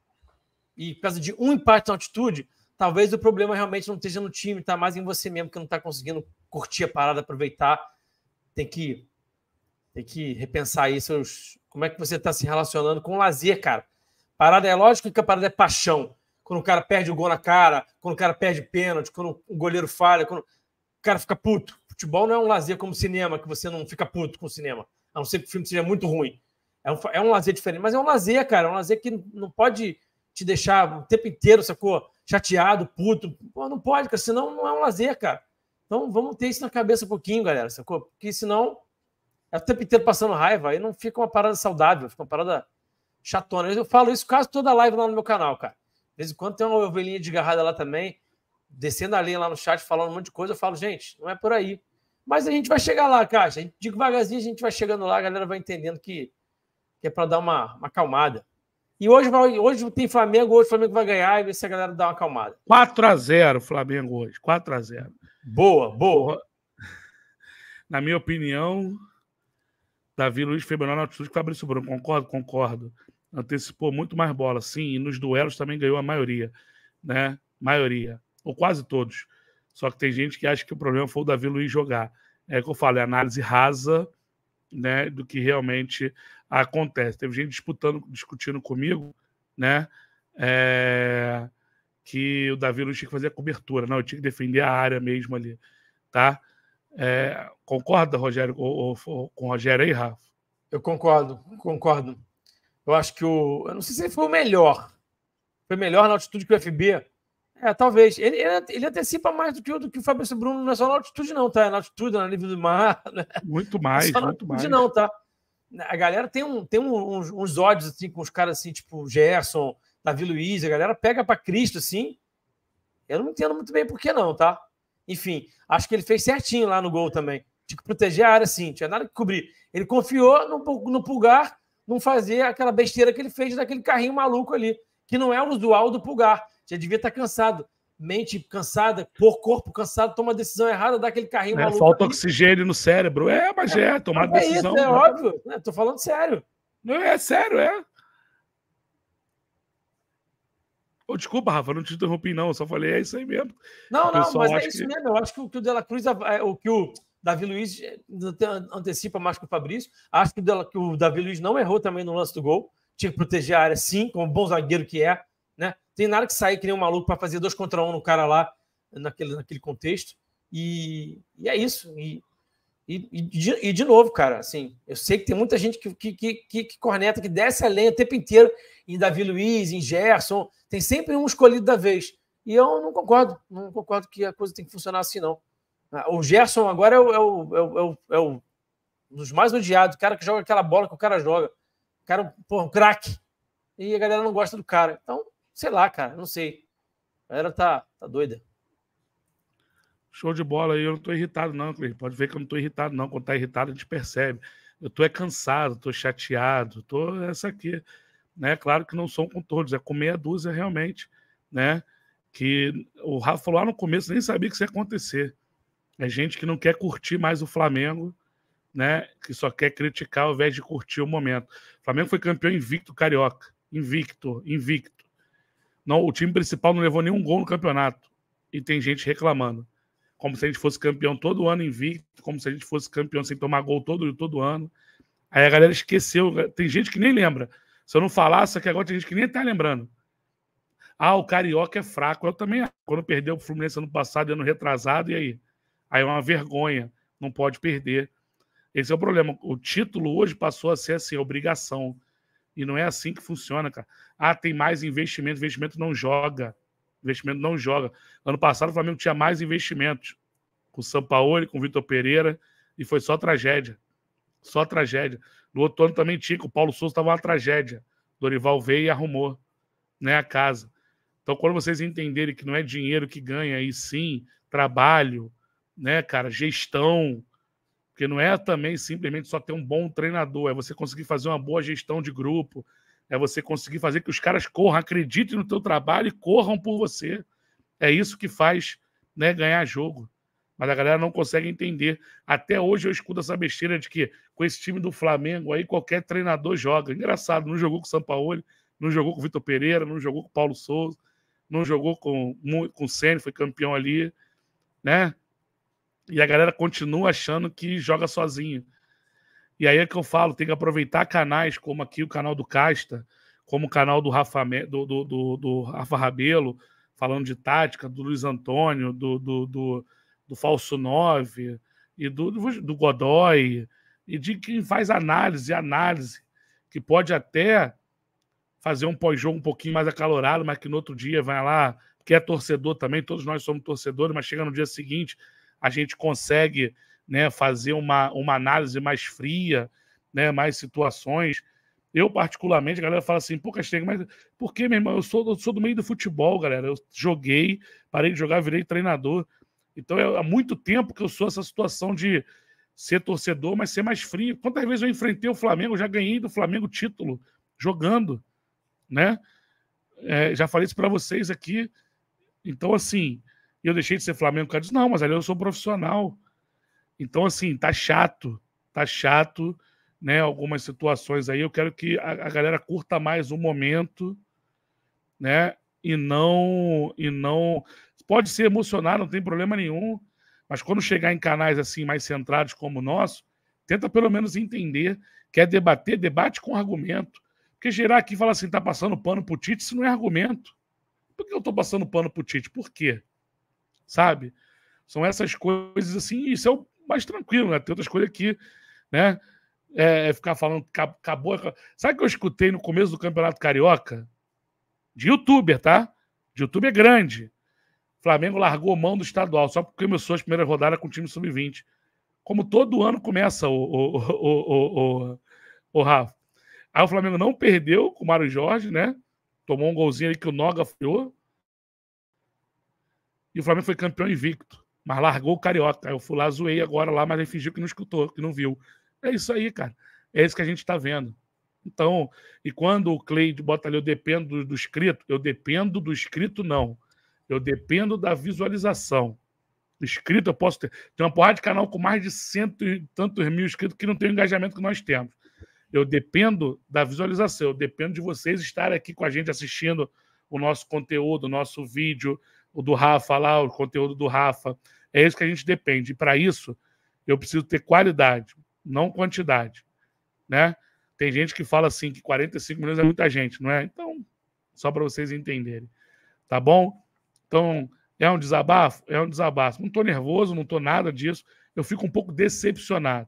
Speaker 2: e por causa de um empate na altitude, talvez o problema realmente não esteja no time, está mais em você mesmo que não está conseguindo curtir a parada, aproveitar. Tem que tem que repensar aí seus como é que você está se relacionando com o lazer, cara. Parada é lógico que a parada é paixão. Quando o cara perde o gol na cara, quando o cara perde pênalti, quando o goleiro falha, quando o cara fica puto. Futebol não é um lazer como cinema, que você não fica puto com o cinema. A não ser que o filme seja muito ruim. É um, é um lazer diferente, mas é um lazer, cara. É um lazer que não pode te deixar o tempo inteiro, sacou? Chateado, puto. Pô, não pode, cara. Senão não é um lazer, cara. Então vamos ter isso na cabeça um pouquinho, galera, sacou? Porque senão é o tempo inteiro passando raiva, aí não fica uma parada saudável, fica uma parada chatona. Eu falo isso quase toda live lá no meu canal, cara. De vez em quando tem uma ovelhinha de garrada lá também, descendo a linha lá no chat, falando um monte de coisa. Eu falo, gente, não é por aí. Mas a gente vai chegar lá, Caixa. Gente, devagarzinho a gente vai chegando lá, a galera vai entendendo que, que é para dar uma, uma acalmada. E hoje, vai, hoje tem Flamengo, hoje o Flamengo vai ganhar e ver se a galera dá uma acalmada.
Speaker 1: 4x0 Flamengo hoje, 4x0. Boa, boa. Na minha opinião, Davi Luiz foi melhor na altitude que Fabrício Bruno. Concordo, concordo. Antecipou muito mais bola, sim. E nos duelos também ganhou a maioria, né? Maioria. Ou quase todos. Só que tem gente que acha que o problema foi o Davi Luiz jogar. É que eu falo, é análise rasa né, do que realmente acontece. Teve gente disputando, discutindo comigo, né? É, que o Davi Luiz tinha que fazer a cobertura. Não, eu tinha que defender a área mesmo ali, tá? É, concorda, Rogério, ou, ou, com o Rogério aí, Rafa?
Speaker 2: Eu concordo, concordo. Eu acho que o. Eu não sei se ele foi o melhor. Foi melhor na altitude que o FB. É, talvez. Ele, ele, ele antecipa mais do que, do que o Fabrício Bruno, não é só na altitude, não, tá? É na altitude, na nível do mar. Né? Muito é mais, não muito altitude, mais. não, tá? A galera tem, um, tem um, uns, uns ódios assim, com os caras assim, tipo Gerson, Davi Luiz, a galera pega para Cristo assim. Eu não entendo muito bem por que não, tá? Enfim, acho que ele fez certinho lá no gol também. Tinha que proteger a área, sim, tinha nada que cobrir. Ele confiou no, no Pulgar não fazer aquela besteira que ele fez daquele carrinho maluco ali, que não é o usual do Pulgar. Já devia estar tá cansado. Mente cansada, por corpo cansado, toma decisão errada, dá aquele carrinho é, maluco. Falta
Speaker 1: ali. oxigênio no cérebro. É, mas é, tomar é, decisão. Isso, é né? óbvio,
Speaker 2: né? tô falando sério. Não, é sério, é.
Speaker 1: Oh, desculpa, Rafa, não te interrompi, não. Eu só falei, é isso aí mesmo. Não, não, mas é isso que... mesmo.
Speaker 2: Eu acho que o que o Dela Cruz, é, o que o Davi Luiz eh, antecipa mais que o Fabrício. Acho que o, Dela, que o Davi Luiz não errou também no lance do gol. Tinha que proteger a área, sim, como bom zagueiro que é. Né? Tem nada que sair que nem um maluco para fazer dois contra um no cara lá, naquele, naquele contexto. E, e é isso. E, e, e, de, e, de, novo, cara, assim, eu sei que tem muita gente que, que, que, que corneta, que desce a lenha o tempo inteiro em Davi Luiz, em Gerson, tem sempre um escolhido da vez. E eu não concordo, não concordo que a coisa tem que funcionar assim, não. Ah, o Gerson agora é o, é o, é o, é o, é um dos mais odiados, o cara que joga aquela bola que o cara joga. O cara, pô, um craque. E a galera não gosta do cara. Então, sei lá, cara, não sei. A galera tá, tá doida.
Speaker 1: Show de bola aí, eu não tô irritado, não, Cleir. Pode ver que eu não tô irritado, não. Quando tá irritado, a gente percebe. Eu tô é cansado, tô chateado, tô essa aqui né? Claro que não são com todos, é com meia dúzia realmente, né? Que o Rafa falou lá ah, no começo, nem sabia que isso ia acontecer. É gente que não quer curtir mais o Flamengo, né? Que só quer criticar ao invés de curtir o momento. O Flamengo foi campeão invicto carioca. Invicto, invicto. Não, o time principal não levou nenhum gol no campeonato. E tem gente reclamando. Como se a gente fosse campeão todo ano invicto, como se a gente fosse campeão sem tomar gol todo, todo ano. Aí a galera esqueceu. Tem gente que nem lembra. Se eu não falasse, que agora tem gente que nem tá lembrando. Ah, o Carioca é fraco. Eu também. Quando perdeu o Fluminense ano passado, ano retrasado, e aí? Aí é uma vergonha. Não pode perder. Esse é o problema. O título hoje passou a ser assim, obrigação. E não é assim que funciona, cara. Ah, tem mais investimento. Investimento não joga. Investimento não joga. Ano passado o Flamengo tinha mais investimentos. Com o Sampaoli, com o Vitor Pereira. E foi só tragédia. Só tragédia. No outro ano também tinha, que o Paulo Souza estava uma tragédia. Dorival veio e arrumou né, a casa. Então, quando vocês entenderem que não é dinheiro que ganha, e sim trabalho, né, cara, gestão, porque não é também simplesmente só ter um bom treinador, é você conseguir fazer uma boa gestão de grupo, é você conseguir fazer que os caras corram, acreditem no teu trabalho e corram por você. É isso que faz né, ganhar jogo mas a galera não consegue entender. Até hoje eu escuto essa besteira de que com esse time do Flamengo aí qualquer treinador joga. Engraçado, não jogou com o Sampaoli, não jogou com o Vitor Pereira, não jogou com o Paulo Souza, não jogou com, com o Senna, foi campeão ali, né? E a galera continua achando que joga sozinho. E aí é que eu falo, tem que aproveitar canais como aqui o canal do Casta, como o canal do Rafa, do, do, do, do Rafa Rabelo, falando de tática, do Luiz Antônio, do, do, do do Falso 9 e do, do Godoy e de quem faz análise, análise, que pode até fazer um pós-jogo um pouquinho mais acalorado, mas que no outro dia vai lá, que é torcedor também, todos nós somos torcedores, mas chega no dia seguinte, a gente consegue né, fazer uma, uma análise mais fria, né, mais situações. Eu, particularmente, a galera fala assim, pô, Castanho, mas por que, meu irmão? Eu sou, eu sou do meio do futebol, galera. Eu joguei, parei de jogar, virei treinador. Então, eu, há muito tempo que eu sou essa situação de ser torcedor, mas ser mais frio. Quantas vezes eu enfrentei o Flamengo, já ganhei do Flamengo título jogando, né?
Speaker 2: É, já falei isso para vocês
Speaker 1: aqui. Então, assim, eu deixei de ser Flamengo cara causa Não, mas ali eu sou profissional. Então, assim, tá chato. Tá chato, né? Algumas situações aí. Eu quero que a, a galera curta mais o momento, né? E não. E não Pode se emocionar, não tem problema nenhum, mas quando chegar em canais assim mais centrados como o nosso, tenta pelo menos entender, quer debater, debate com argumento. Porque gerar aqui e falar assim, tá passando pano pro Tite, isso não é argumento. Por que eu tô passando pano pro Tite? Por quê? Sabe? São essas coisas assim, isso é o mais tranquilo, né? Tem outras coisas que, né? É, é, ficar falando, acabou. Sabe que eu escutei no começo do Campeonato Carioca? De youtuber, tá? De youtuber grande. Flamengo largou mão do estadual só porque começou as primeiras rodadas com o time sub-20. Como todo ano começa, o, o, o, o, o, Rafa. Aí o Flamengo não perdeu com o Mário Jorge, né? Tomou um golzinho ali que o Noga falhou. E o Flamengo foi campeão invicto. Mas largou o Carioca. eu fui lá, zoei agora lá, mas ele fingiu que não escutou, que não viu. É isso aí, cara. É isso que a gente está vendo. Então, e quando o Cleide bota ali, eu dependo do, do escrito, eu dependo do escrito, não. Eu dependo da visualização. Inscrito, eu posso ter. Tem uma porrada de canal com mais de cento e tantos mil inscritos que não tem o engajamento que nós temos. Eu dependo da visualização, eu dependo de vocês estarem aqui com a gente assistindo o nosso conteúdo, o nosso vídeo, o do Rafa lá, o conteúdo do Rafa. É isso que a gente depende. E para isso, eu preciso ter qualidade, não quantidade. Né? Tem gente que fala assim que 45 milhões é muita gente, não é? Então, só para vocês entenderem. Tá bom? Então, é um desabafo? É um desabafo. Não estou nervoso, não estou nada disso. Eu fico um pouco decepcionado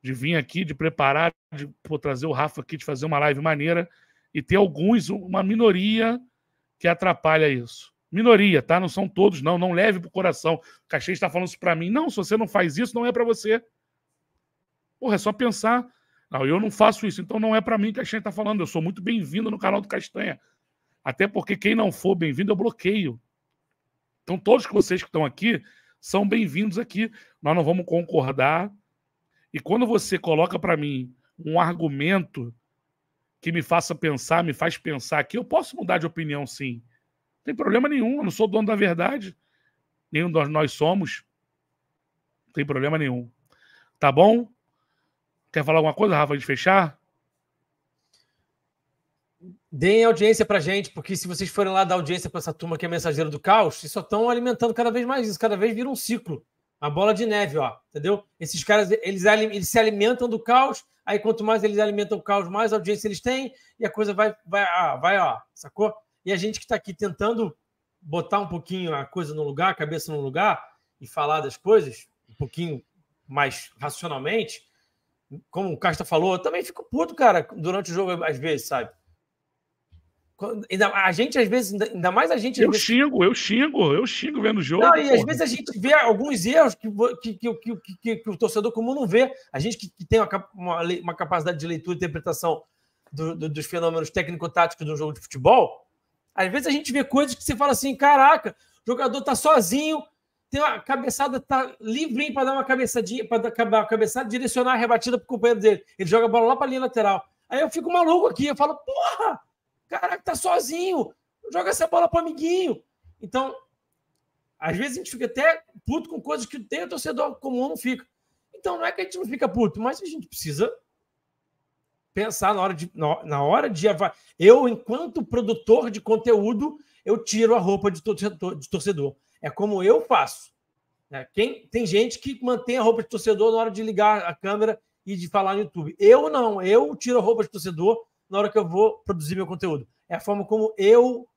Speaker 1: de vir aqui, de preparar, de pô, trazer o Rafa aqui, de fazer uma live maneira e ter alguns, uma minoria que atrapalha isso. Minoria, tá? Não são todos, não. Não leve pro coração. O está falando isso para mim. Não, se você não faz isso, não é para você. Porra, é só pensar. Não, eu não faço isso, então não é para mim que o Castanha está falando. Eu sou muito bem-vindo no canal do Castanha. Até porque quem não for bem-vindo, eu bloqueio. Então, todos que vocês que estão aqui são bem-vindos aqui. Nós não vamos concordar. E quando você coloca para mim um argumento que me faça pensar, me faz pensar que eu posso mudar de opinião, sim. Não tem problema nenhum. Eu não sou dono da verdade. Nenhum de nós somos. Não tem problema nenhum. Tá bom? Quer falar alguma coisa, Rafa, antes de
Speaker 2: fechar? Deem audiência pra gente, porque se vocês forem lá dar audiência para essa turma que é mensageiro do caos, vocês só estão alimentando cada vez mais isso, cada vez vira um ciclo. Uma bola de neve, ó, entendeu? Esses caras, eles, eles se alimentam do caos, aí quanto mais eles alimentam o caos, mais audiência eles têm, e a coisa vai, vai, ah, vai, ó, sacou? E a gente que está aqui tentando botar um pouquinho a coisa no lugar, a cabeça no lugar, e falar das coisas um pouquinho mais racionalmente, como o Casta falou, eu também fico puto, cara, durante o jogo, às vezes, sabe? a gente, às vezes, ainda mais a gente. Eu vezes... xingo,
Speaker 1: eu xingo, eu xingo vendo o jogo. Não, e às vezes a
Speaker 2: gente vê alguns erros que, que, que, que, que o torcedor comum não vê. A gente que, tem uma, uma, uma, capacidade de leitura e interpretação do, do, dos fenômenos técnico-táticos de um jogo de futebol, às vezes a gente vê coisas que você fala assim: caraca, o jogador tá sozinho, tem uma cabeçada, tá livrinho para dar uma cabeçadinha, para acabar a cabeçada, direcionar a rebatida pro companheiro dele. Ele joga a bola lá para a linha lateral. Aí eu fico maluco aqui, eu falo, porra! Caraca, tá sozinho. Joga essa bola pro amiguinho. Então, às vezes a gente fica até puto com coisas que tem o torcedor comum não fica. Então, não é que a gente não fica puto, mas a gente precisa pensar na hora de. Na hora de eu, enquanto produtor de conteúdo, eu tiro a roupa de torcedor. De torcedor. É como eu faço. Né? Quem, tem gente que mantém a roupa de torcedor na hora de ligar a câmera e de falar no YouTube. Eu não, eu tiro a roupa de torcedor na hora que eu vou produzir meu conteúdo. É a forma como eu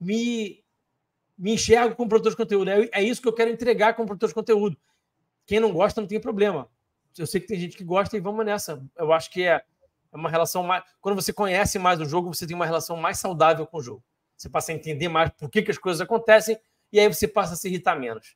Speaker 2: me, me enxergo como produtor de conteúdo. É, é isso que eu quero entregar como produtor de conteúdo. Quem não gosta não tem problema. Eu sei que tem gente que gosta e vamos nessa. Eu acho que é, é uma relação mais. Quando você conhece mais o jogo, você tem uma relação mais saudável com o jogo. Você passa a entender mais por que, que as coisas acontecem e aí você passa a se irritar menos.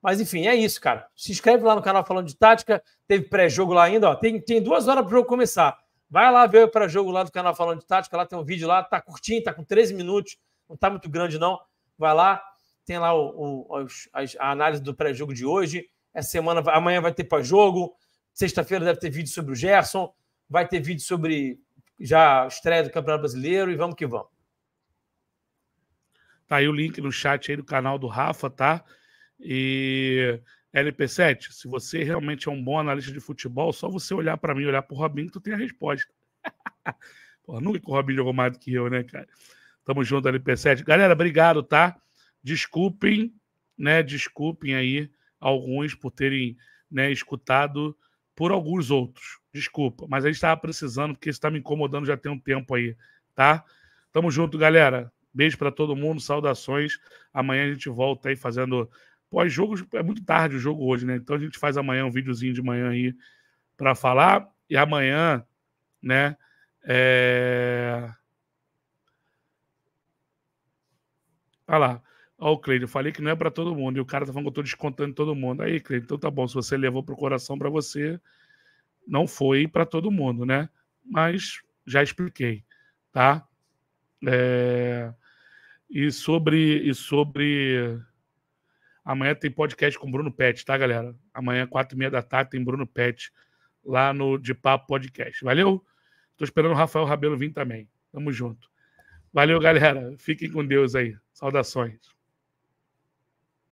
Speaker 2: Mas enfim, é isso, cara. Se inscreve lá no canal falando de tática. Teve pré-jogo lá ainda, ó. Tem, tem duas horas para o jogo começar. Vai lá ver o pré-jogo lá do canal Falando de Tática, lá tem um vídeo lá, tá curtinho, tá com 13 minutos, não tá muito grande não. Vai lá, tem lá o, o, a análise do pré-jogo de hoje. Essa semana, amanhã vai ter pós-jogo, sexta-feira deve ter vídeo sobre o Gerson, vai ter vídeo sobre já a estreia do Campeonato Brasileiro e vamos que vamos.
Speaker 1: Tá aí o link no chat aí do canal do Rafa, tá? E LP7, se você realmente é um bom analista de futebol, só você olhar para mim, olhar para o Robinho, tu tem a resposta. Porra, nunca que o Robinho jogou mais do que eu, né, cara? Tamo junto, LP7. Galera, obrigado, tá? Desculpem, né? Desculpem aí alguns por terem né, escutado por alguns outros. Desculpa, mas a gente estava precisando, porque isso está me incomodando já tem um tempo aí, tá? Tamo junto, galera. Beijo para todo mundo, saudações. Amanhã a gente volta aí fazendo pós-jogo é muito tarde o jogo hoje, né? Então a gente faz amanhã um videozinho de manhã aí para falar. E amanhã, né? É... Olha lá. Olha o Cleide, eu falei que não é para todo mundo. E o cara tá falando que eu tô descontando todo mundo. Aí, Cleide, então tá bom. Se você levou pro coração para você, não foi para todo mundo, né? Mas já expliquei, tá? É... E sobre. E sobre Amanhã tem podcast com Bruno Pet, tá, galera? Amanhã, quatro e meia da tarde, tem Bruno Pet lá no De Papo Podcast. Valeu? Tô esperando o Rafael Rabelo vir também. Tamo junto. Valeu, galera. Fiquem com Deus aí. Saudações.